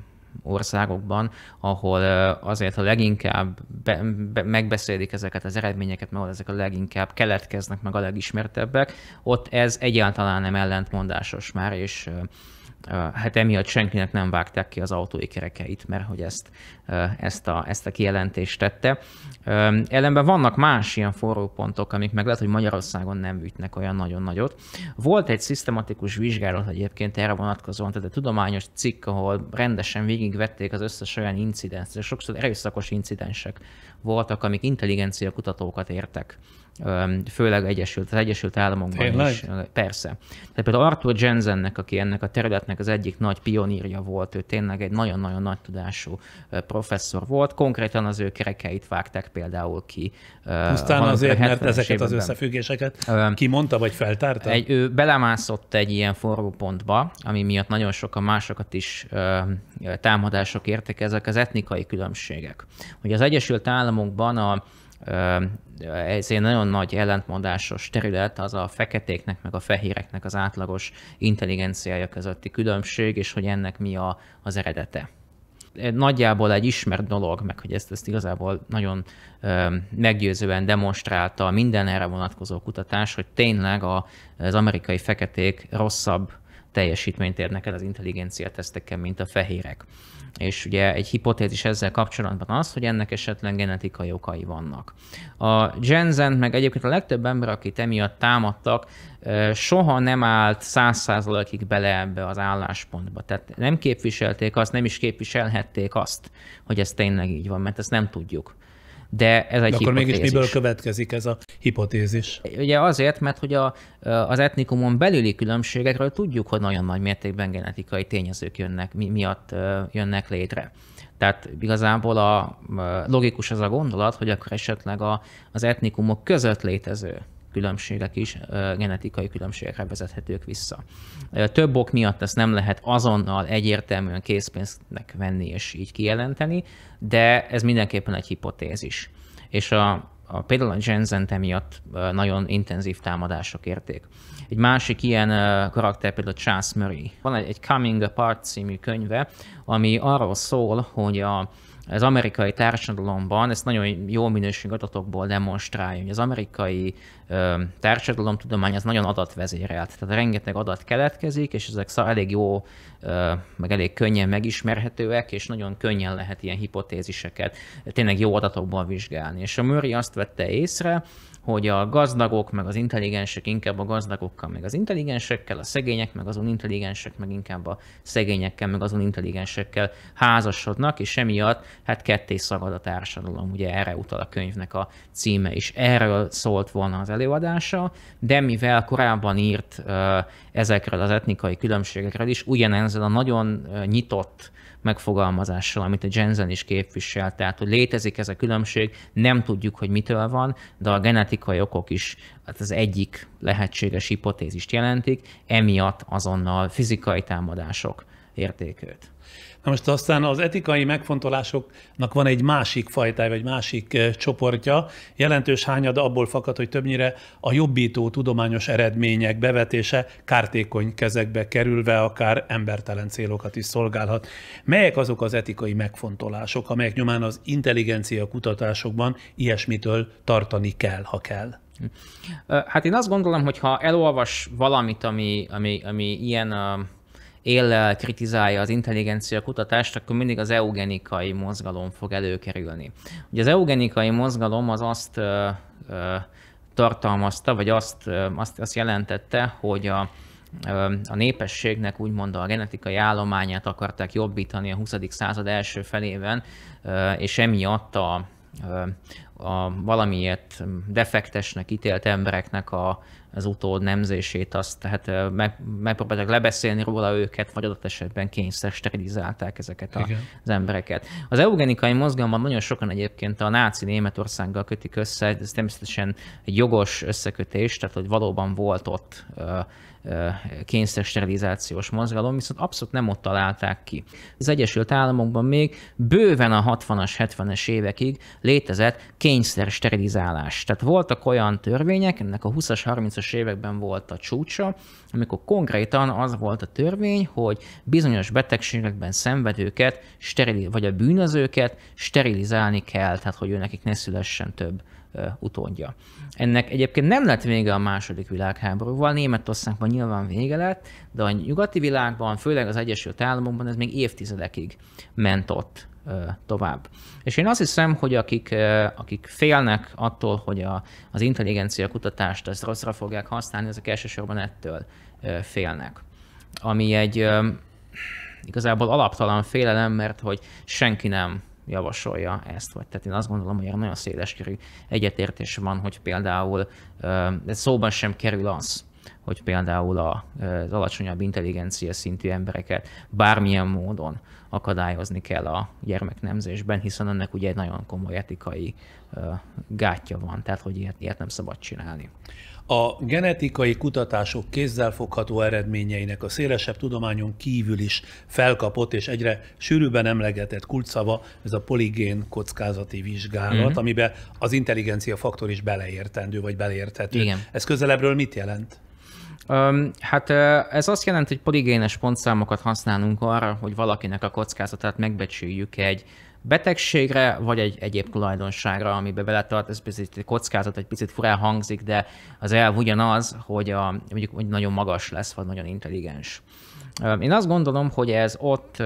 Speaker 2: országokban, ahol azért a leginkább be, be, megbeszélik ezeket az eredményeket, mert ezek a leginkább keletkeznek, meg a legismertebbek, ott ez egyáltalán nem ellentmondásos már, és hát emiatt senkinek nem vágták ki az autói kerekeit, mert hogy ezt, ezt, a, ezt a kijelentést tette. Ellenben vannak más ilyen forró pontok, amik meg lehet, hogy Magyarországon nem ütnek olyan nagyon nagyot. Volt egy szisztematikus vizsgálat egyébként erre vonatkozóan, tehát egy tudományos cikk, ahol rendesen végigvették az összes olyan incidens, és sokszor erőszakos incidensek voltak, amik intelligencia kutatókat értek főleg Egyesült, az Egyesült Államokban Tényleg? is. Persze. Tehát például Arthur Jensennek, aki ennek a terület ezeknek az egyik nagy pionírja volt, ő tényleg egy nagyon-nagyon nagy tudású professzor volt, konkrétan az ő kerekeit vágták például ki. Pusztán azért, mert ezeket évben. az összefüggéseket kimondta vagy feltárta? Egy, ő belemászott egy ilyen forrópontba, ami miatt nagyon sokan másokat is támadások értek, ezek az etnikai különbségek. Ugye az Egyesült Államokban a ez egy nagyon nagy ellentmondásos terület, az a feketéknek meg a fehéreknek az átlagos intelligenciája közötti különbség, és hogy ennek mi a, az eredete nagyjából egy ismert dolog, meg hogy ezt, ezt igazából nagyon meggyőzően demonstrálta minden erre vonatkozó kutatás, hogy tényleg a, az amerikai feketék rosszabb teljesítményt érnek el az intelligencia teszteken, mint a fehérek. És ugye egy hipotézis ezzel kapcsolatban az, hogy ennek esetleg genetikai okai vannak. A Jensen, meg egyébként a legtöbb ember, akit emiatt támadtak, soha nem állt száz százalékig bele ebbe az álláspontba. Tehát nem képviselték azt, nem is képviselhették azt, hogy ez tényleg így van, mert ezt nem tudjuk de ez egy de akkor hipotézis. mégis miből következik ez a hipotézis? Ugye azért, mert hogy a, az etnikumon belüli különbségekről tudjuk, hogy nagyon nagy mértékben genetikai tényezők jönnek, mi, miatt jönnek létre. Tehát igazából a, logikus az a gondolat, hogy akkor esetleg a, az etnikumok között létező különbségek is genetikai különbségekre vezethetők vissza. Több ok miatt ezt nem lehet azonnal egyértelműen készpénznek venni és így kijelenteni, de ez mindenképpen egy hipotézis. És a, a, például a Genzent emiatt nagyon intenzív támadások érték. Egy másik ilyen karakter például Charles Murray. Van egy, egy Coming Apart című könyve, ami arról szól, hogy a, az amerikai társadalomban, ezt nagyon jó minőségű adatokból demonstrálja, hogy az amerikai társadalomtudomány az nagyon adatvezérelt, tehát rengeteg adat keletkezik, és ezek elég jó meg elég könnyen megismerhetőek, és nagyon könnyen lehet ilyen hipotéziseket tényleg jó adatokból vizsgálni. És a Murray azt vette észre, hogy a gazdagok meg az intelligensek inkább a gazdagokkal meg az intelligensekkel, a szegények meg azon intelligensek meg inkább a szegényekkel meg azon intelligensekkel házasodnak, és emiatt hát ketté szagad a társadalom, ugye erre utal a könyvnek a címe is. Erről szólt volna az előadása, de mivel korábban írt ezekről az etnikai különbségekről is, ugyanen ezzel a nagyon nyitott megfogalmazással, amit a Jensen is képvisel, tehát hogy létezik ez a különbség, nem tudjuk, hogy mitől van, de a genetikai okok is hát az egyik lehetséges hipotézist jelentik, emiatt azonnal fizikai támadások értékőt.
Speaker 1: Na most aztán az etikai megfontolásoknak van egy másik fajtája, vagy másik eh, csoportja. Jelentős hányada abból fakad, hogy többnyire a jobbító tudományos eredmények bevetése kártékony kezekbe kerülve akár embertelen célokat is szolgálhat. Melyek azok az etikai megfontolások, amelyek nyomán az intelligencia kutatásokban ilyesmitől tartani kell, ha
Speaker 2: kell? Hát én azt gondolom, hogy ha elolvas valamit, ami, ami, ami ilyen uh éllel kritizálja az intelligencia kutatást, akkor mindig az eugenikai mozgalom fog előkerülni. Ugye az eugenikai mozgalom az azt ö, ö, tartalmazta, vagy azt, ö, azt, azt jelentette, hogy a, a népességnek úgymond a genetikai állományát akarták jobbítani a 20. század első felében, és emiatt a, a valamiért defektesnek ítélt embereknek a, az utód nemzését, azt tehát meg, megpróbáltak lebeszélni róla őket, vagy adott esetben kényszer sterilizálták ezeket a, az embereket. Az eugenikai mozgalomban nagyon sokan egyébként a náci Németországgal kötik össze, ez természetesen egy jogos összekötés, tehát hogy valóban volt ott kényszersterilizációs mozgalom, viszont abszolút nem ott találták ki. Az Egyesült Államokban még bőven a 60-as, 70-es évekig létezett kényszersterilizálás. Tehát voltak olyan törvények, ennek a 20-as, 30-as években volt a csúcsa, amikor konkrétan az volt a törvény, hogy bizonyos betegségekben szenvedőket, steril, vagy a bűnözőket sterilizálni kell, tehát hogy ő nekik ne szülessen több utódja. Ennek egyébként nem lett vége a második világháborúval, Németországban nyilván vége lett, de a nyugati világban, főleg az Egyesült Államokban ez még évtizedekig ment ott tovább. És én azt hiszem, hogy akik, akik félnek attól, hogy a, az intelligencia kutatást ezt rosszra fogják használni, ezek elsősorban ettől félnek. Ami egy igazából alaptalan félelem, mert hogy senki nem javasolja ezt, vagy tehát én azt gondolom, hogy nagyon széles körű egyetértés van, hogy például de szóban sem kerül az, hogy például az alacsonyabb intelligencia szintű embereket bármilyen módon akadályozni kell a gyermeknemzésben, hiszen ennek ugye egy nagyon komoly etikai gátja van, tehát hogy ilyet, ilyet nem szabad csinálni.
Speaker 1: A genetikai kutatások kézzelfogható eredményeinek a szélesebb tudományon kívül is felkapott és egyre sűrűbben emlegetett kulcsszava ez a poligén kockázati vizsgálat, mm-hmm. amiben az intelligencia faktor is beleértendő vagy beleérthető. Igen. Ez közelebbről mit jelent?
Speaker 2: Um, hát ez azt jelenti, hogy poligénes pontszámokat használunk arra, hogy valakinek a kockázatát megbecsüljük egy betegségre, vagy egy egyéb tulajdonságra, amiben beletart, ez picit kockázat, egy picit furán hangzik, de az elv ugyanaz, hogy a, mondjuk hogy nagyon magas lesz, vagy nagyon intelligens. Én azt gondolom, hogy ez ott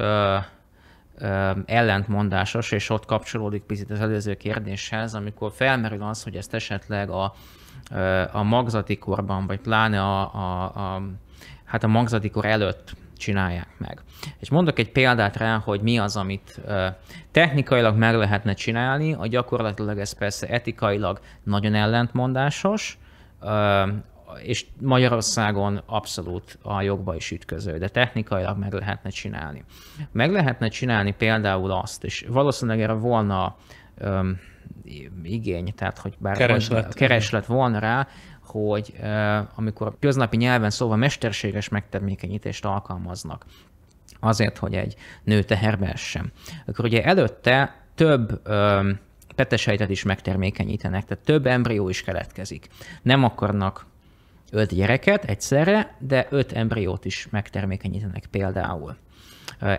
Speaker 2: ellentmondásos, és ott kapcsolódik picit az előző kérdéshez, amikor felmerül az, hogy ezt esetleg a, a magzati korban, vagy pláne a, a, a, hát a magzati kor előtt csinálják meg. És mondok egy példát rá, hogy mi az, amit technikailag meg lehetne csinálni, a gyakorlatilag ez persze etikailag nagyon ellentmondásos, és Magyarországon abszolút a jogba is ütköző, de technikailag meg lehetne csinálni. Meg lehetne csinálni például azt, és valószínűleg erre volna um, igény, tehát hogy bár kereslet. kereslet volna rá, hogy amikor köznapi nyelven szóval mesterséges megtermékenyítést alkalmaznak, azért, hogy egy nő teherbe essen, akkor ugye előtte több petesejtet is megtermékenyítenek, tehát több embrió is keletkezik. Nem akarnak öt gyereket egyszerre, de öt embriót is megtermékenyítenek például.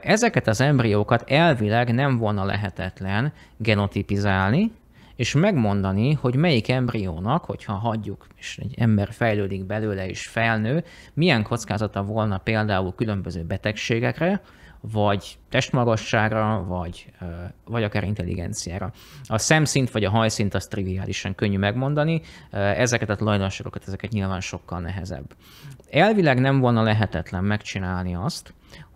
Speaker 2: Ezeket az embriókat elvileg nem volna lehetetlen genotipizálni, és megmondani, hogy melyik embriónak, hogyha hagyjuk, és egy ember fejlődik belőle és felnő, milyen kockázata volna például különböző betegségekre, vagy testmagasságra, vagy, vagy akár intelligenciára. A szemszint vagy a hajszint az triviálisan könnyű megmondani, ezeket a tulajdonságokat, ezeket nyilván sokkal nehezebb. Elvileg nem volna lehetetlen megcsinálni azt,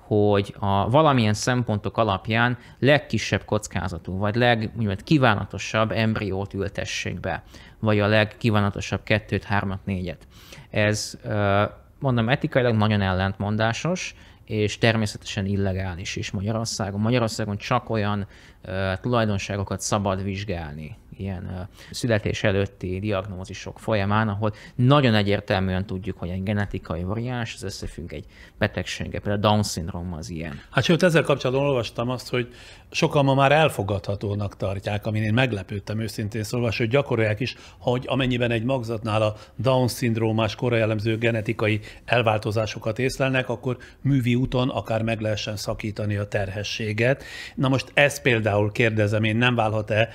Speaker 2: hogy a valamilyen szempontok alapján legkisebb kockázatú, vagy leg, úgymond, kívánatosabb embriót ültessék be, vagy a legkívánatosabb kettőt, hármat, négyet. Ez mondom etikailag nagyon ellentmondásos, és természetesen illegális is Magyarországon. Magyarországon csak olyan uh, tulajdonságokat szabad vizsgálni, ilyen születés előtti diagnózisok folyamán, ahol nagyon egyértelműen tudjuk, hogy egy genetikai variáns, az összefügg egy betegsége, például Down-szindrom az ilyen.
Speaker 1: Hát sőt, ezzel kapcsolatban olvastam azt, hogy sokan ma már elfogadhatónak tartják, amin én meglepődtem őszintén szólva, sőt gyakorolják is, hogy amennyiben egy magzatnál a Down-szindrómás jellemző genetikai elváltozásokat észlelnek, akkor művi úton akár meg lehessen szakítani a terhességet. Na most ezt például kérdezem én, nem válhat-e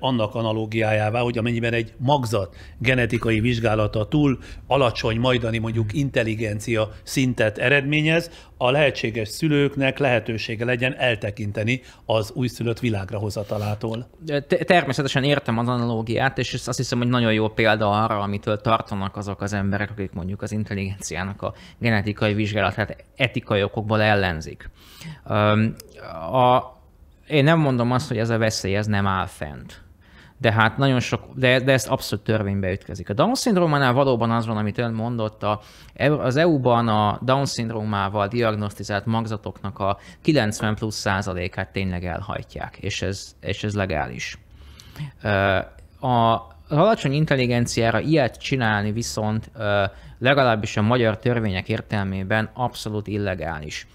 Speaker 1: annak halak analógiájává, hogy amennyiben egy magzat genetikai vizsgálata túl alacsony majdani mondjuk intelligencia szintet eredményez, a lehetséges szülőknek lehetősége legyen eltekinteni az újszülött világra hozatalától.
Speaker 2: Természetesen értem az analógiát, és azt hiszem, hogy nagyon jó példa arra, amitől tartanak azok az emberek, akik mondjuk az intelligenciának a genetikai vizsgálatát etikai okokból ellenzik. A, én nem mondom azt, hogy ez a veszély ez nem áll fent de hát nagyon sok, de, de ezt abszolút törvénybe ütközik. A Down-szindrómánál valóban az van, amit ön mondott, a, e- az EU-ban a Down-szindrómával diagnosztizált magzatoknak a 90 plusz százalékát tényleg elhajtják, és ez, és ez legális. A, az alacsony intelligenciára ilyet csinálni viszont legalábbis a magyar törvények értelmében abszolút illegális.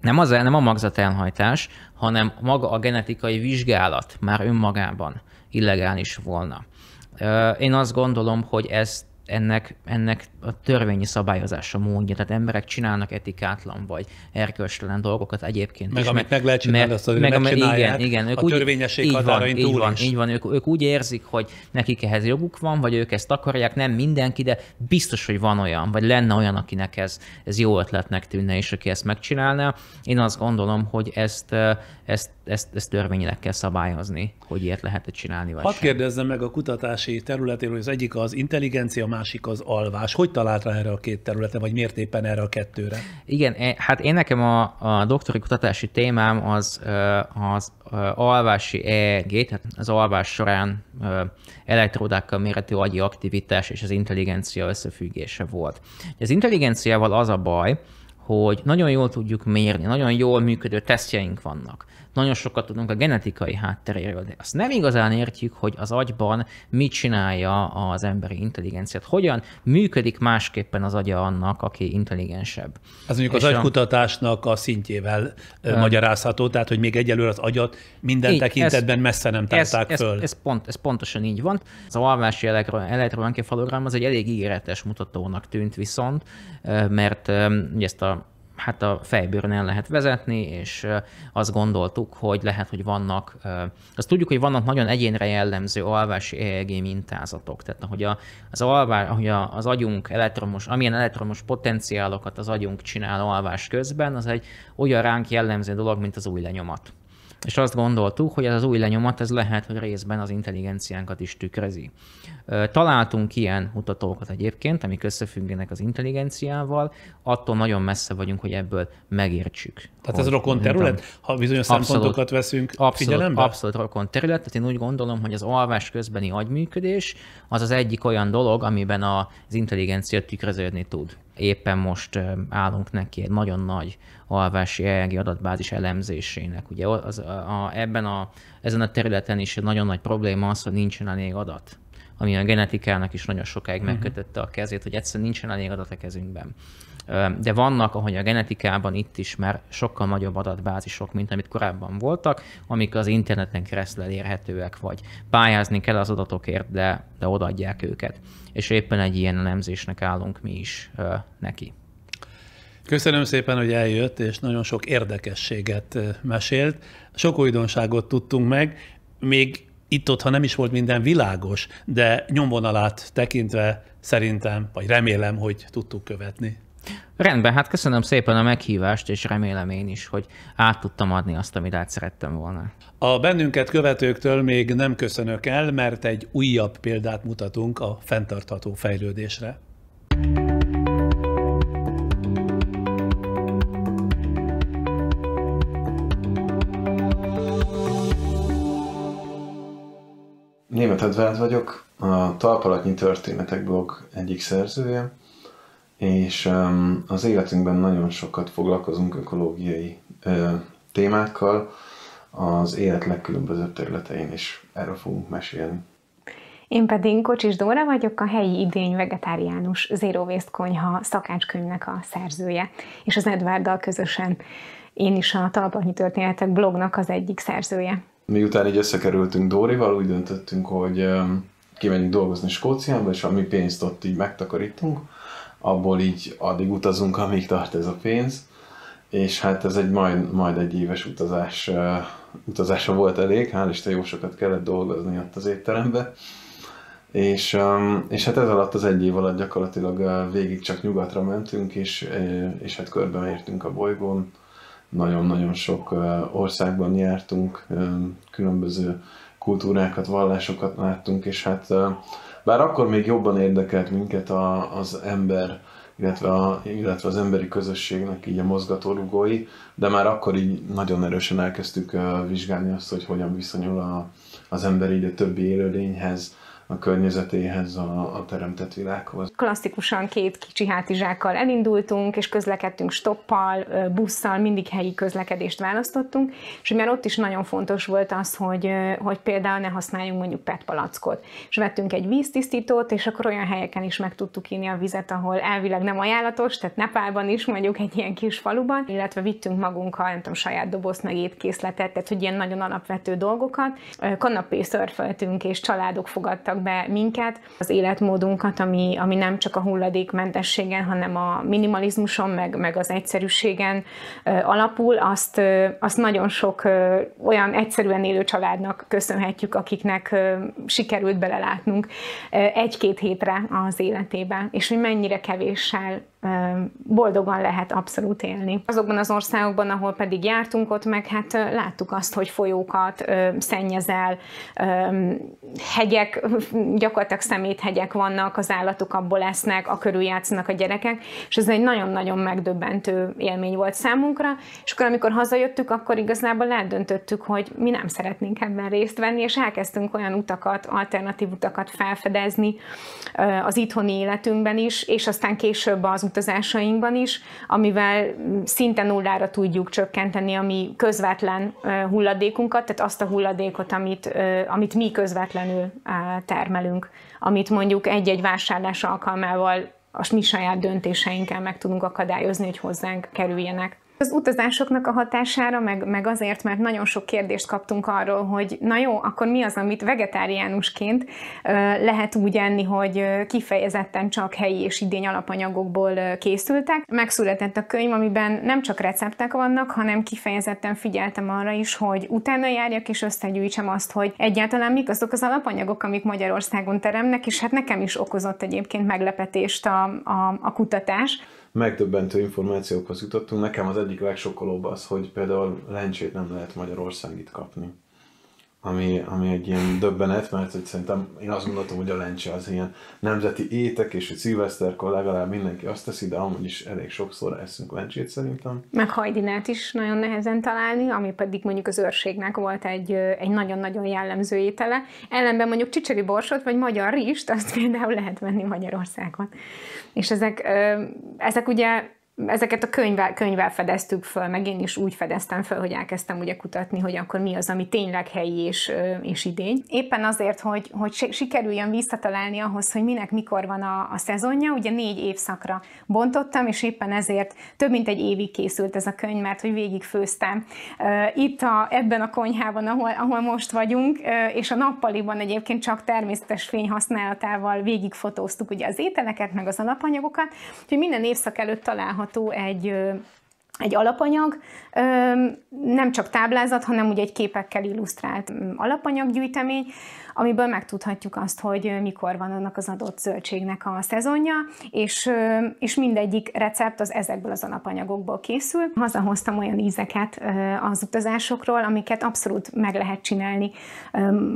Speaker 2: Nem, az, nem a magzat elhajtás, hanem maga a genetikai vizsgálat már önmagában illegális volna. Én azt gondolom, hogy ezt ennek, ennek a törvényi szabályozása módja, tehát emberek csinálnak etikátlan vagy erkölcstelen dolgokat egyébként meg is. Amit meg lehet csinálni, azt meg, meg igen, igen, ők a úgy, törvényesség így van, túl így van, is. Így van, ők, ők úgy érzik, hogy nekik ehhez joguk van, vagy ők ezt akarják, nem mindenki, de biztos, hogy van olyan, vagy lenne olyan, akinek ez, ez jó ötletnek tűnne, és aki ezt megcsinálná. Én azt gondolom, hogy ezt, eh, ezt, ezt, ezt törvényileg kell szabályozni, hogy ilyet lehet csinálni. Vagy Hadd
Speaker 1: kérdezzem meg a kutatási területéről, hogy az egyik az intelligencia, a másik az alvás. Hogy hogy talált rá erre a két területre, vagy miért éppen erre a kettőre?
Speaker 2: Igen, hát én nekem a, a doktori kutatási témám az az alvási EEG, tehát az alvás során elektródákkal méretű agyi aktivitás és az intelligencia összefüggése volt. Az intelligenciával az a baj, hogy nagyon jól tudjuk mérni, nagyon jól működő tesztjeink vannak nagyon sokat tudunk a genetikai hátteréről, de azt nem igazán értjük, hogy az agyban mit csinálja az emberi intelligenciát, hogyan működik másképpen az agya annak, aki intelligensebb. Ez mondjuk És az agykutatásnak
Speaker 1: a szintjével ö, magyarázható, tehát hogy még egyelőre az agyat minden így, tekintetben ez, messze nem tárták ez, föl. Ez, ez,
Speaker 2: pont, ez pontosan így van. Az alvási elektroenkefalogram az egy elég ígéretes mutatónak tűnt viszont, mert ezt a hát a fejbőrön el lehet vezetni, és azt gondoltuk, hogy lehet, hogy vannak, azt tudjuk, hogy vannak nagyon egyénre jellemző alvási EEG mintázatok, tehát ahogy, a, az, alvá, ahogy a, az agyunk elektromos, amilyen elektromos potenciálokat az agyunk csinál alvás közben, az egy olyan ránk jellemző dolog, mint az új lenyomat és azt gondoltuk, hogy ez az új lenyomat, ez lehet, hogy részben az intelligenciánkat is tükrözi. Találtunk ilyen mutatókat egyébként, amik összefüggenek az intelligenciával, attól nagyon messze vagyunk, hogy ebből megértsük. Tehát ez rokon terület, tudom, ha bizonyos abszolút, szempontokat veszünk abszolút, figyelembe? Abszolút rokon terület, tehát én úgy gondolom, hogy az alvás közbeni agyműködés az az egyik olyan dolog, amiben az intelligencia tükröződni tud éppen most állunk neki egy nagyon nagy alvási EEG adatbázis elemzésének. Ugye az, a, a, ebben a, ezen a területen is egy nagyon nagy probléma az, hogy nincsen elég adat ami a genetikának is nagyon sokáig uh-huh. megkötötte a kezét, hogy egyszerűen nincsen elég adat a kezünkben de vannak, ahogy a genetikában itt is már sokkal nagyobb adatbázisok, mint amit korábban voltak, amik az interneten keresztül elérhetőek, vagy pályázni kell az adatokért, de, de odaadják őket. És éppen egy ilyen nemzésnek állunk mi is neki. Köszönöm
Speaker 1: szépen, hogy eljött, és nagyon sok érdekességet mesélt. Sok újdonságot tudtunk meg, még itt-ott, ha nem is volt minden világos, de nyomvonalát tekintve szerintem, vagy remélem, hogy tudtuk követni.
Speaker 2: Rendben, hát köszönöm szépen a meghívást, és remélem én is, hogy át tudtam adni azt, amit át szerettem volna.
Speaker 1: A bennünket követőktől még nem köszönök el, mert egy újabb példát mutatunk a fenntartható fejlődésre.
Speaker 3: Német Edvárd vagyok, a Talpalatnyi Történetek blog egyik szerzője, és az életünkben nagyon sokat foglalkozunk ökológiai témákkal, az élet legkülönbözőbb területein, és erről fogunk mesélni.
Speaker 4: Én pedig Kocsis Dóra vagyok, a helyi idény vegetáriánus Zero Waste konyha szakácskönyvnek a szerzője, és az Edvárdal közösen én is a Talpanyi Történetek blognak az egyik szerzője.
Speaker 3: Miután így összekerültünk Dórival, úgy döntöttünk, hogy kimegyünk dolgozni Skóciába, és ami pénzt ott így megtakarítunk, abból így addig utazunk, amíg tart ez a pénz, és hát ez egy majd, majd egy éves utazás, uh, utazása volt elég, hál' Isten jó sokat kellett dolgozni ott az étterembe, és, um, és hát ez alatt az egy év alatt gyakorlatilag uh, végig csak nyugatra mentünk, és, uh, és hát értünk a bolygón, nagyon-nagyon sok országban jártunk, különböző kultúrákat, vallásokat láttunk, és hát bár akkor még jobban érdekelt minket a, az ember, illetve, a, illetve az emberi közösségnek így a mozgatórugói, de már akkor így nagyon erősen elkezdtük vizsgálni azt, hogy hogyan viszonyul a, az ember így a többi élőlényhez, a környezetéhez, a, a teremtett világhoz.
Speaker 4: Klasszikusan két kicsi hátizsákkal elindultunk, és közlekedtünk stoppal, busszal, mindig helyi közlekedést választottunk, és mert ott is nagyon fontos volt az, hogy, hogy például ne használjunk mondjuk PET palackot. És vettünk egy víztisztítót, és akkor olyan helyeken is meg tudtuk inni a vizet, ahol elvileg nem ajánlatos, tehát Nepálban is, mondjuk egy ilyen kis faluban, illetve vittünk magunkkal, nem tudom, saját dobozt, meg étkészletet, tehát hogy ilyen nagyon alapvető dolgokat. Kanapé szörföltünk, és családok fogadtak be minket, az életmódunkat, ami, ami nem csak a hulladékmentességen, hanem a minimalizmuson, meg, meg az egyszerűségen alapul, azt, azt nagyon sok olyan egyszerűen élő családnak köszönhetjük, akiknek sikerült belelátnunk egy-két hétre az életébe, és hogy mennyire kevéssel boldogan lehet abszolút élni. Azokban az országokban, ahol pedig jártunk ott, meg hát láttuk azt, hogy folyókat szennyezel, hegyek gyakorlatilag szeméthegyek vannak, az állatok abból lesznek, a körül játszanak a gyerekek, és ez egy nagyon-nagyon megdöbbentő élmény volt számunkra, és akkor amikor hazajöttük, akkor igazából eldöntöttük, hogy mi nem szeretnénk ebben részt venni, és elkezdtünk olyan utakat, alternatív utakat felfedezni az itthoni életünkben is, és aztán később az utazásainkban is, amivel szinte nullára tudjuk csökkenteni a mi közvetlen hulladékunkat, tehát azt a hulladékot, amit, amit mi közvetlenül termelünk termelünk, amit mondjuk egy-egy vásárlás alkalmával a mi saját döntéseinkkel meg tudunk akadályozni, hogy hozzánk kerüljenek. Az utazásoknak a hatására, meg, meg azért, mert nagyon sok kérdést kaptunk arról, hogy na jó, akkor mi az, amit vegetáriánusként lehet úgy enni, hogy kifejezetten csak helyi és idény alapanyagokból készültek. Megszületett a könyv, amiben nem csak receptek vannak, hanem kifejezetten figyeltem arra is, hogy utána járjak és összegyűjtsem azt, hogy egyáltalán mik azok az alapanyagok, amik Magyarországon teremnek, és hát nekem is okozott egyébként meglepetést a, a, a kutatás
Speaker 3: megdöbbentő információkhoz jutottunk. Nekem az egyik legsokkolóbb az, hogy például lencsét nem lehet Magyarországit kapni. Ami, ami egy ilyen döbbenet, mert hogy szerintem én azt gondoltam, hogy a lencse az ilyen nemzeti étek, és hogy szilveszterkor legalább mindenki azt teszi, de amúgy is elég sokszor eszünk lencsét
Speaker 4: szerintem. Meg hajdinát is nagyon nehezen találni, ami pedig mondjuk az őrségnek volt egy, egy nagyon-nagyon jellemző étele. Ellenben mondjuk csicseri borsot, vagy magyar rist, azt például lehet venni Magyarországon és ezek, ezek ugye ezeket a könyvvel, könyvvel fedeztük föl, meg én is úgy fedeztem föl, hogy elkezdtem ugye kutatni, hogy akkor mi az, ami tényleg helyi és, és idény. Éppen azért, hogy, hogy sikerüljön visszatalálni ahhoz, hogy minek mikor van a, a szezonja, ugye négy évszakra bontottam, és éppen ezért több mint egy évig készült ez a könyv, mert hogy végig főztem. Itt a, ebben a konyhában, ahol, ahol most vagyunk, és a nappaliban egyébként csak természetes fény használatával végigfotóztuk ugye az ételeket, meg az alapanyagokat, hogy minden évszak előtt találhat található egy, egy alapanyag, nem csak táblázat, hanem ugye egy képekkel illusztrált mm, alapanyaggyűjtemény, amiből megtudhatjuk azt, hogy mikor van annak az adott zöldségnek a szezonja, és, és mindegyik recept az ezekből az alapanyagokból készül. Hazahoztam olyan ízeket az utazásokról, amiket abszolút meg lehet csinálni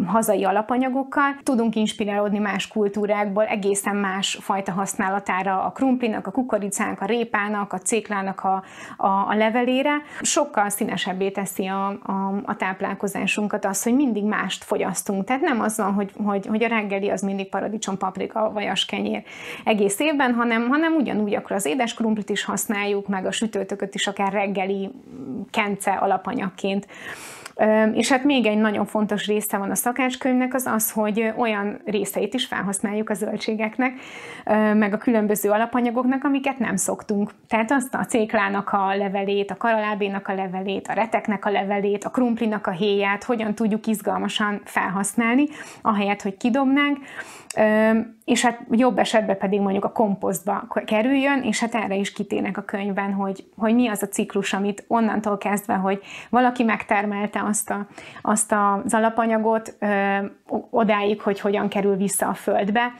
Speaker 4: hazai alapanyagokkal. Tudunk inspirálódni más kultúrákból, egészen más fajta használatára a krumplinak, a kukoricának, a répának, a céklának a, a, a levelére. Sokkal színesebbé teszi a, a, a táplálkozásunkat az, hogy mindig mást fogyasztunk. Tehát nem azon, hogy, hogy, hogy a reggeli az mindig paradicsom, paprika, vajas kenyér egész évben, hanem, hanem ugyanúgy akkor az édes krumplit is használjuk, meg a sütőtököt is akár reggeli kence alapanyagként. És hát még egy nagyon fontos része van a szakácskönyvnek, az az, hogy olyan részeit is felhasználjuk a zöldségeknek, meg a különböző alapanyagoknak, amiket nem szoktunk. Tehát azt a céklának a levelét, a karalábénak a levelét, a reteknek a levelét, a krumplinak a héját, hogyan tudjuk izgalmasan felhasználni, ahelyett, hogy kidobnánk és hát jobb esetben pedig mondjuk a komposztba kerüljön, és hát erre is kitérnek a könyvben, hogy, hogy mi az a ciklus, amit onnantól kezdve, hogy valaki megtermelte azt, a, azt az alapanyagot ö, odáig, hogy hogyan kerül vissza a földbe,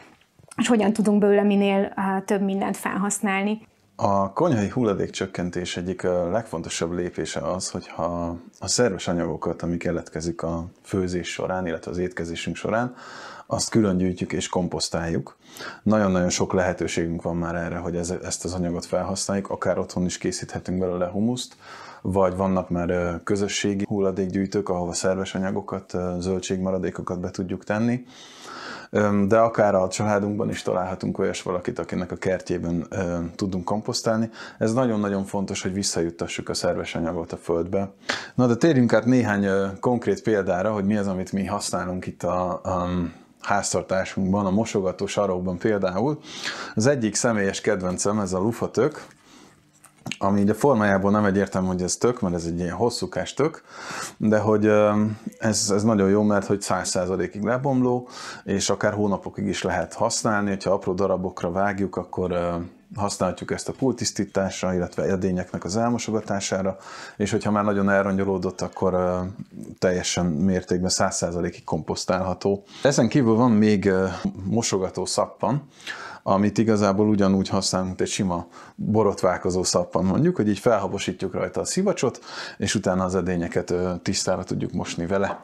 Speaker 4: és hogyan tudunk bőle minél több mindent felhasználni.
Speaker 3: A konyhai hulladékcsökkentés egyik legfontosabb lépése az, hogyha a szerves anyagokat, ami keletkezik a főzés során, illetve az étkezésünk során, azt külön gyűjtjük és komposztáljuk. Nagyon-nagyon sok lehetőségünk van már erre, hogy ez, ezt az anyagot felhasználjuk, akár otthon is készíthetünk belőle humuszt, vagy vannak már közösségi hulladékgyűjtők, ahova szerves anyagokat, zöldségmaradékokat be tudjuk tenni, de akár a családunkban is találhatunk olyas valakit, akinek a kertjében tudunk komposztálni. Ez nagyon-nagyon fontos, hogy visszajuttassuk a szerves anyagot a földbe. Na de térjünk át néhány konkrét példára, hogy mi az, amit mi használunk itt a, a háztartásunkban, a mosogató sarokban például. Az egyik személyes kedvencem ez a lufatök, ami így a formájából nem egyértelmű, hogy ez tök, mert ez egy ilyen hosszúkás tök, de hogy ez, ez nagyon jó, mert hogy 100%-ig lebomló, és akár hónapokig is lehet használni, hogyha apró darabokra vágjuk, akkor használhatjuk ezt a pultisztításra, illetve edényeknek az elmosogatására, és hogyha már nagyon elrongyolódott, akkor teljesen mértékben 100%-ig komposztálható. Ezen kívül van még mosogató szappan, amit igazából ugyanúgy használunk, mint egy sima borotválkozó szappan mondjuk, hogy így felhabosítjuk rajta a szivacsot, és utána az edényeket tisztára tudjuk mosni vele.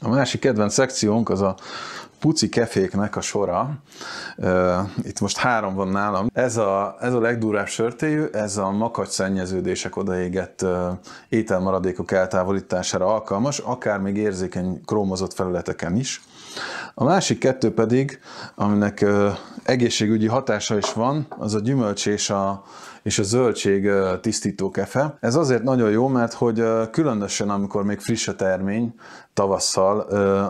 Speaker 3: A másik kedvenc szekciónk az a puci keféknek a sora. Itt most három van nálam. Ez a, ez a legdurább sörtéjű, ez a makacs szennyeződések odaégett ételmaradékok eltávolítására alkalmas, akár még érzékeny krómozott felületeken is. A másik kettő pedig, aminek egészségügyi hatása is van, az a gyümölcs és a és a zöldség tisztító kefe. Ez azért nagyon jó, mert hogy különösen amikor még friss a termény, tavasszal,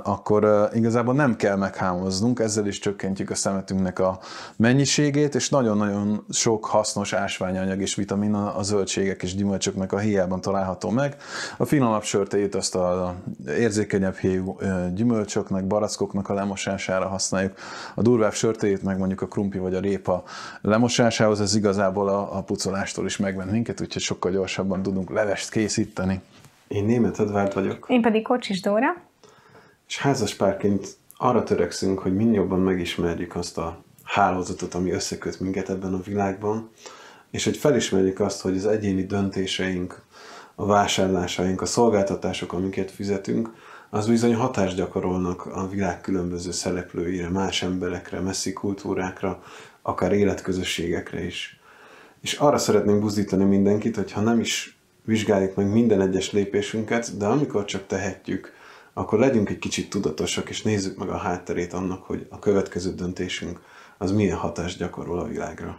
Speaker 3: akkor igazából nem kell meghámoznunk, ezzel is csökkentjük a szemetünknek a mennyiségét, és nagyon-nagyon sok hasznos ásványanyag és vitamin a zöldségek és gyümölcsöknek a héjában található meg. A finomabb sörtejét azt a érzékenyebb héjú gyümölcsöknek, barackoknak a lemosására használjuk. A durvább sörtejét meg mondjuk a krumpi vagy a répa lemosásához, ez igazából a pucolástól is megment minket, úgyhogy sokkal gyorsabban tudunk levest készíteni. Én német Edvárd vagyok.
Speaker 4: Én pedig Kocsis Dóra.
Speaker 3: És házaspárként arra törekszünk, hogy minél jobban megismerjük azt a hálózatot, ami összeköt minket ebben a világban, és hogy felismerjük azt, hogy az egyéni döntéseink, a vásárlásaink, a szolgáltatások, amiket fizetünk, az bizony hatást gyakorolnak a világ különböző szereplőire, más emberekre, messzi kultúrákra, akár életközösségekre is. És arra szeretném buzdítani mindenkit, hogy ha nem is vizsgáljuk meg minden egyes lépésünket, de amikor csak tehetjük, akkor legyünk egy kicsit tudatosak, és nézzük meg a hátterét annak, hogy a következő döntésünk az milyen hatást gyakorol a világra.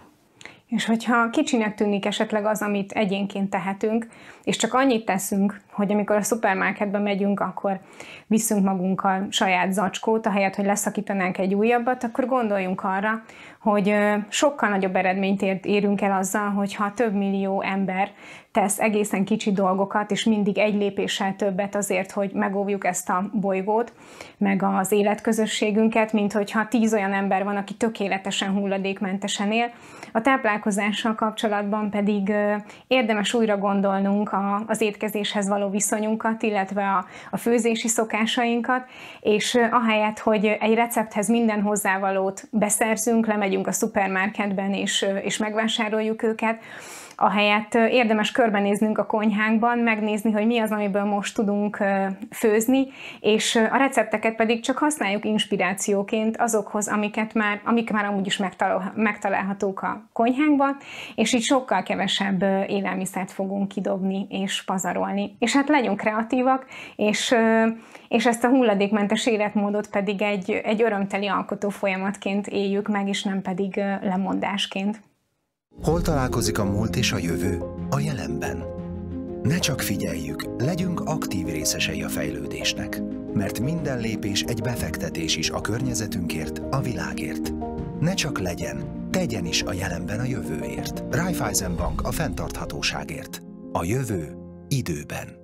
Speaker 4: És hogyha kicsinek tűnik esetleg az, amit egyénként tehetünk, és csak annyit teszünk, hogy amikor a szupermarketbe megyünk, akkor viszünk magunkkal saját zacskót, ahelyett, hogy leszakítanánk egy újabbat, akkor gondoljunk arra, hogy sokkal nagyobb eredményt érünk el azzal, hogyha több millió ember tesz egészen kicsi dolgokat, és mindig egy lépéssel többet azért, hogy megóvjuk ezt a bolygót, meg az életközösségünket, mint hogyha tíz olyan ember van, aki tökéletesen hulladékmentesen él. A táplálkozással kapcsolatban pedig érdemes újra gondolnunk a, az étkezéshez való viszonyunkat, illetve a, a főzési szokásainkat, és ahelyett, hogy egy recepthez minden hozzávalót beszerzünk, lemegyünk vagyunk a szupermarketben és, és megvásároljuk őket, ahelyett érdemes körbenéznünk a konyhánkban, megnézni, hogy mi az, amiből most tudunk főzni, és a recepteket pedig csak használjuk inspirációként azokhoz, amiket már, amik már amúgy is megtalálhatók a konyhánkban, és így sokkal kevesebb élelmiszert fogunk kidobni és pazarolni. És hát legyünk kreatívak, és, és ezt a hulladékmentes életmódot pedig egy, egy örömteli alkotó folyamatként éljük meg, és nem pedig lemondásként.
Speaker 1: Hol találkozik a múlt és a jövő? A jelenben. Ne csak figyeljük, legyünk aktív részesei a fejlődésnek. Mert minden lépés egy befektetés is a környezetünkért, a világért. Ne csak legyen, tegyen is a jelenben a jövőért. Raiffeisen Bank a fenntarthatóságért. A jövő időben.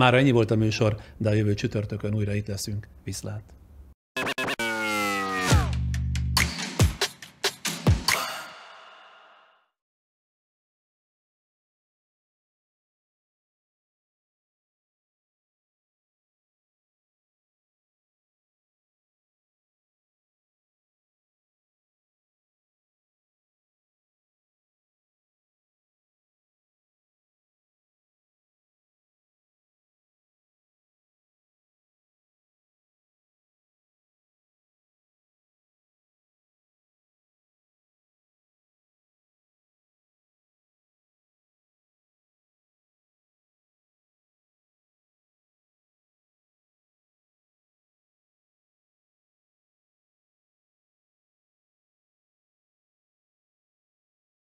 Speaker 1: Már ennyi volt a műsor, de a jövő csütörtökön újra itt leszünk. Viszlát!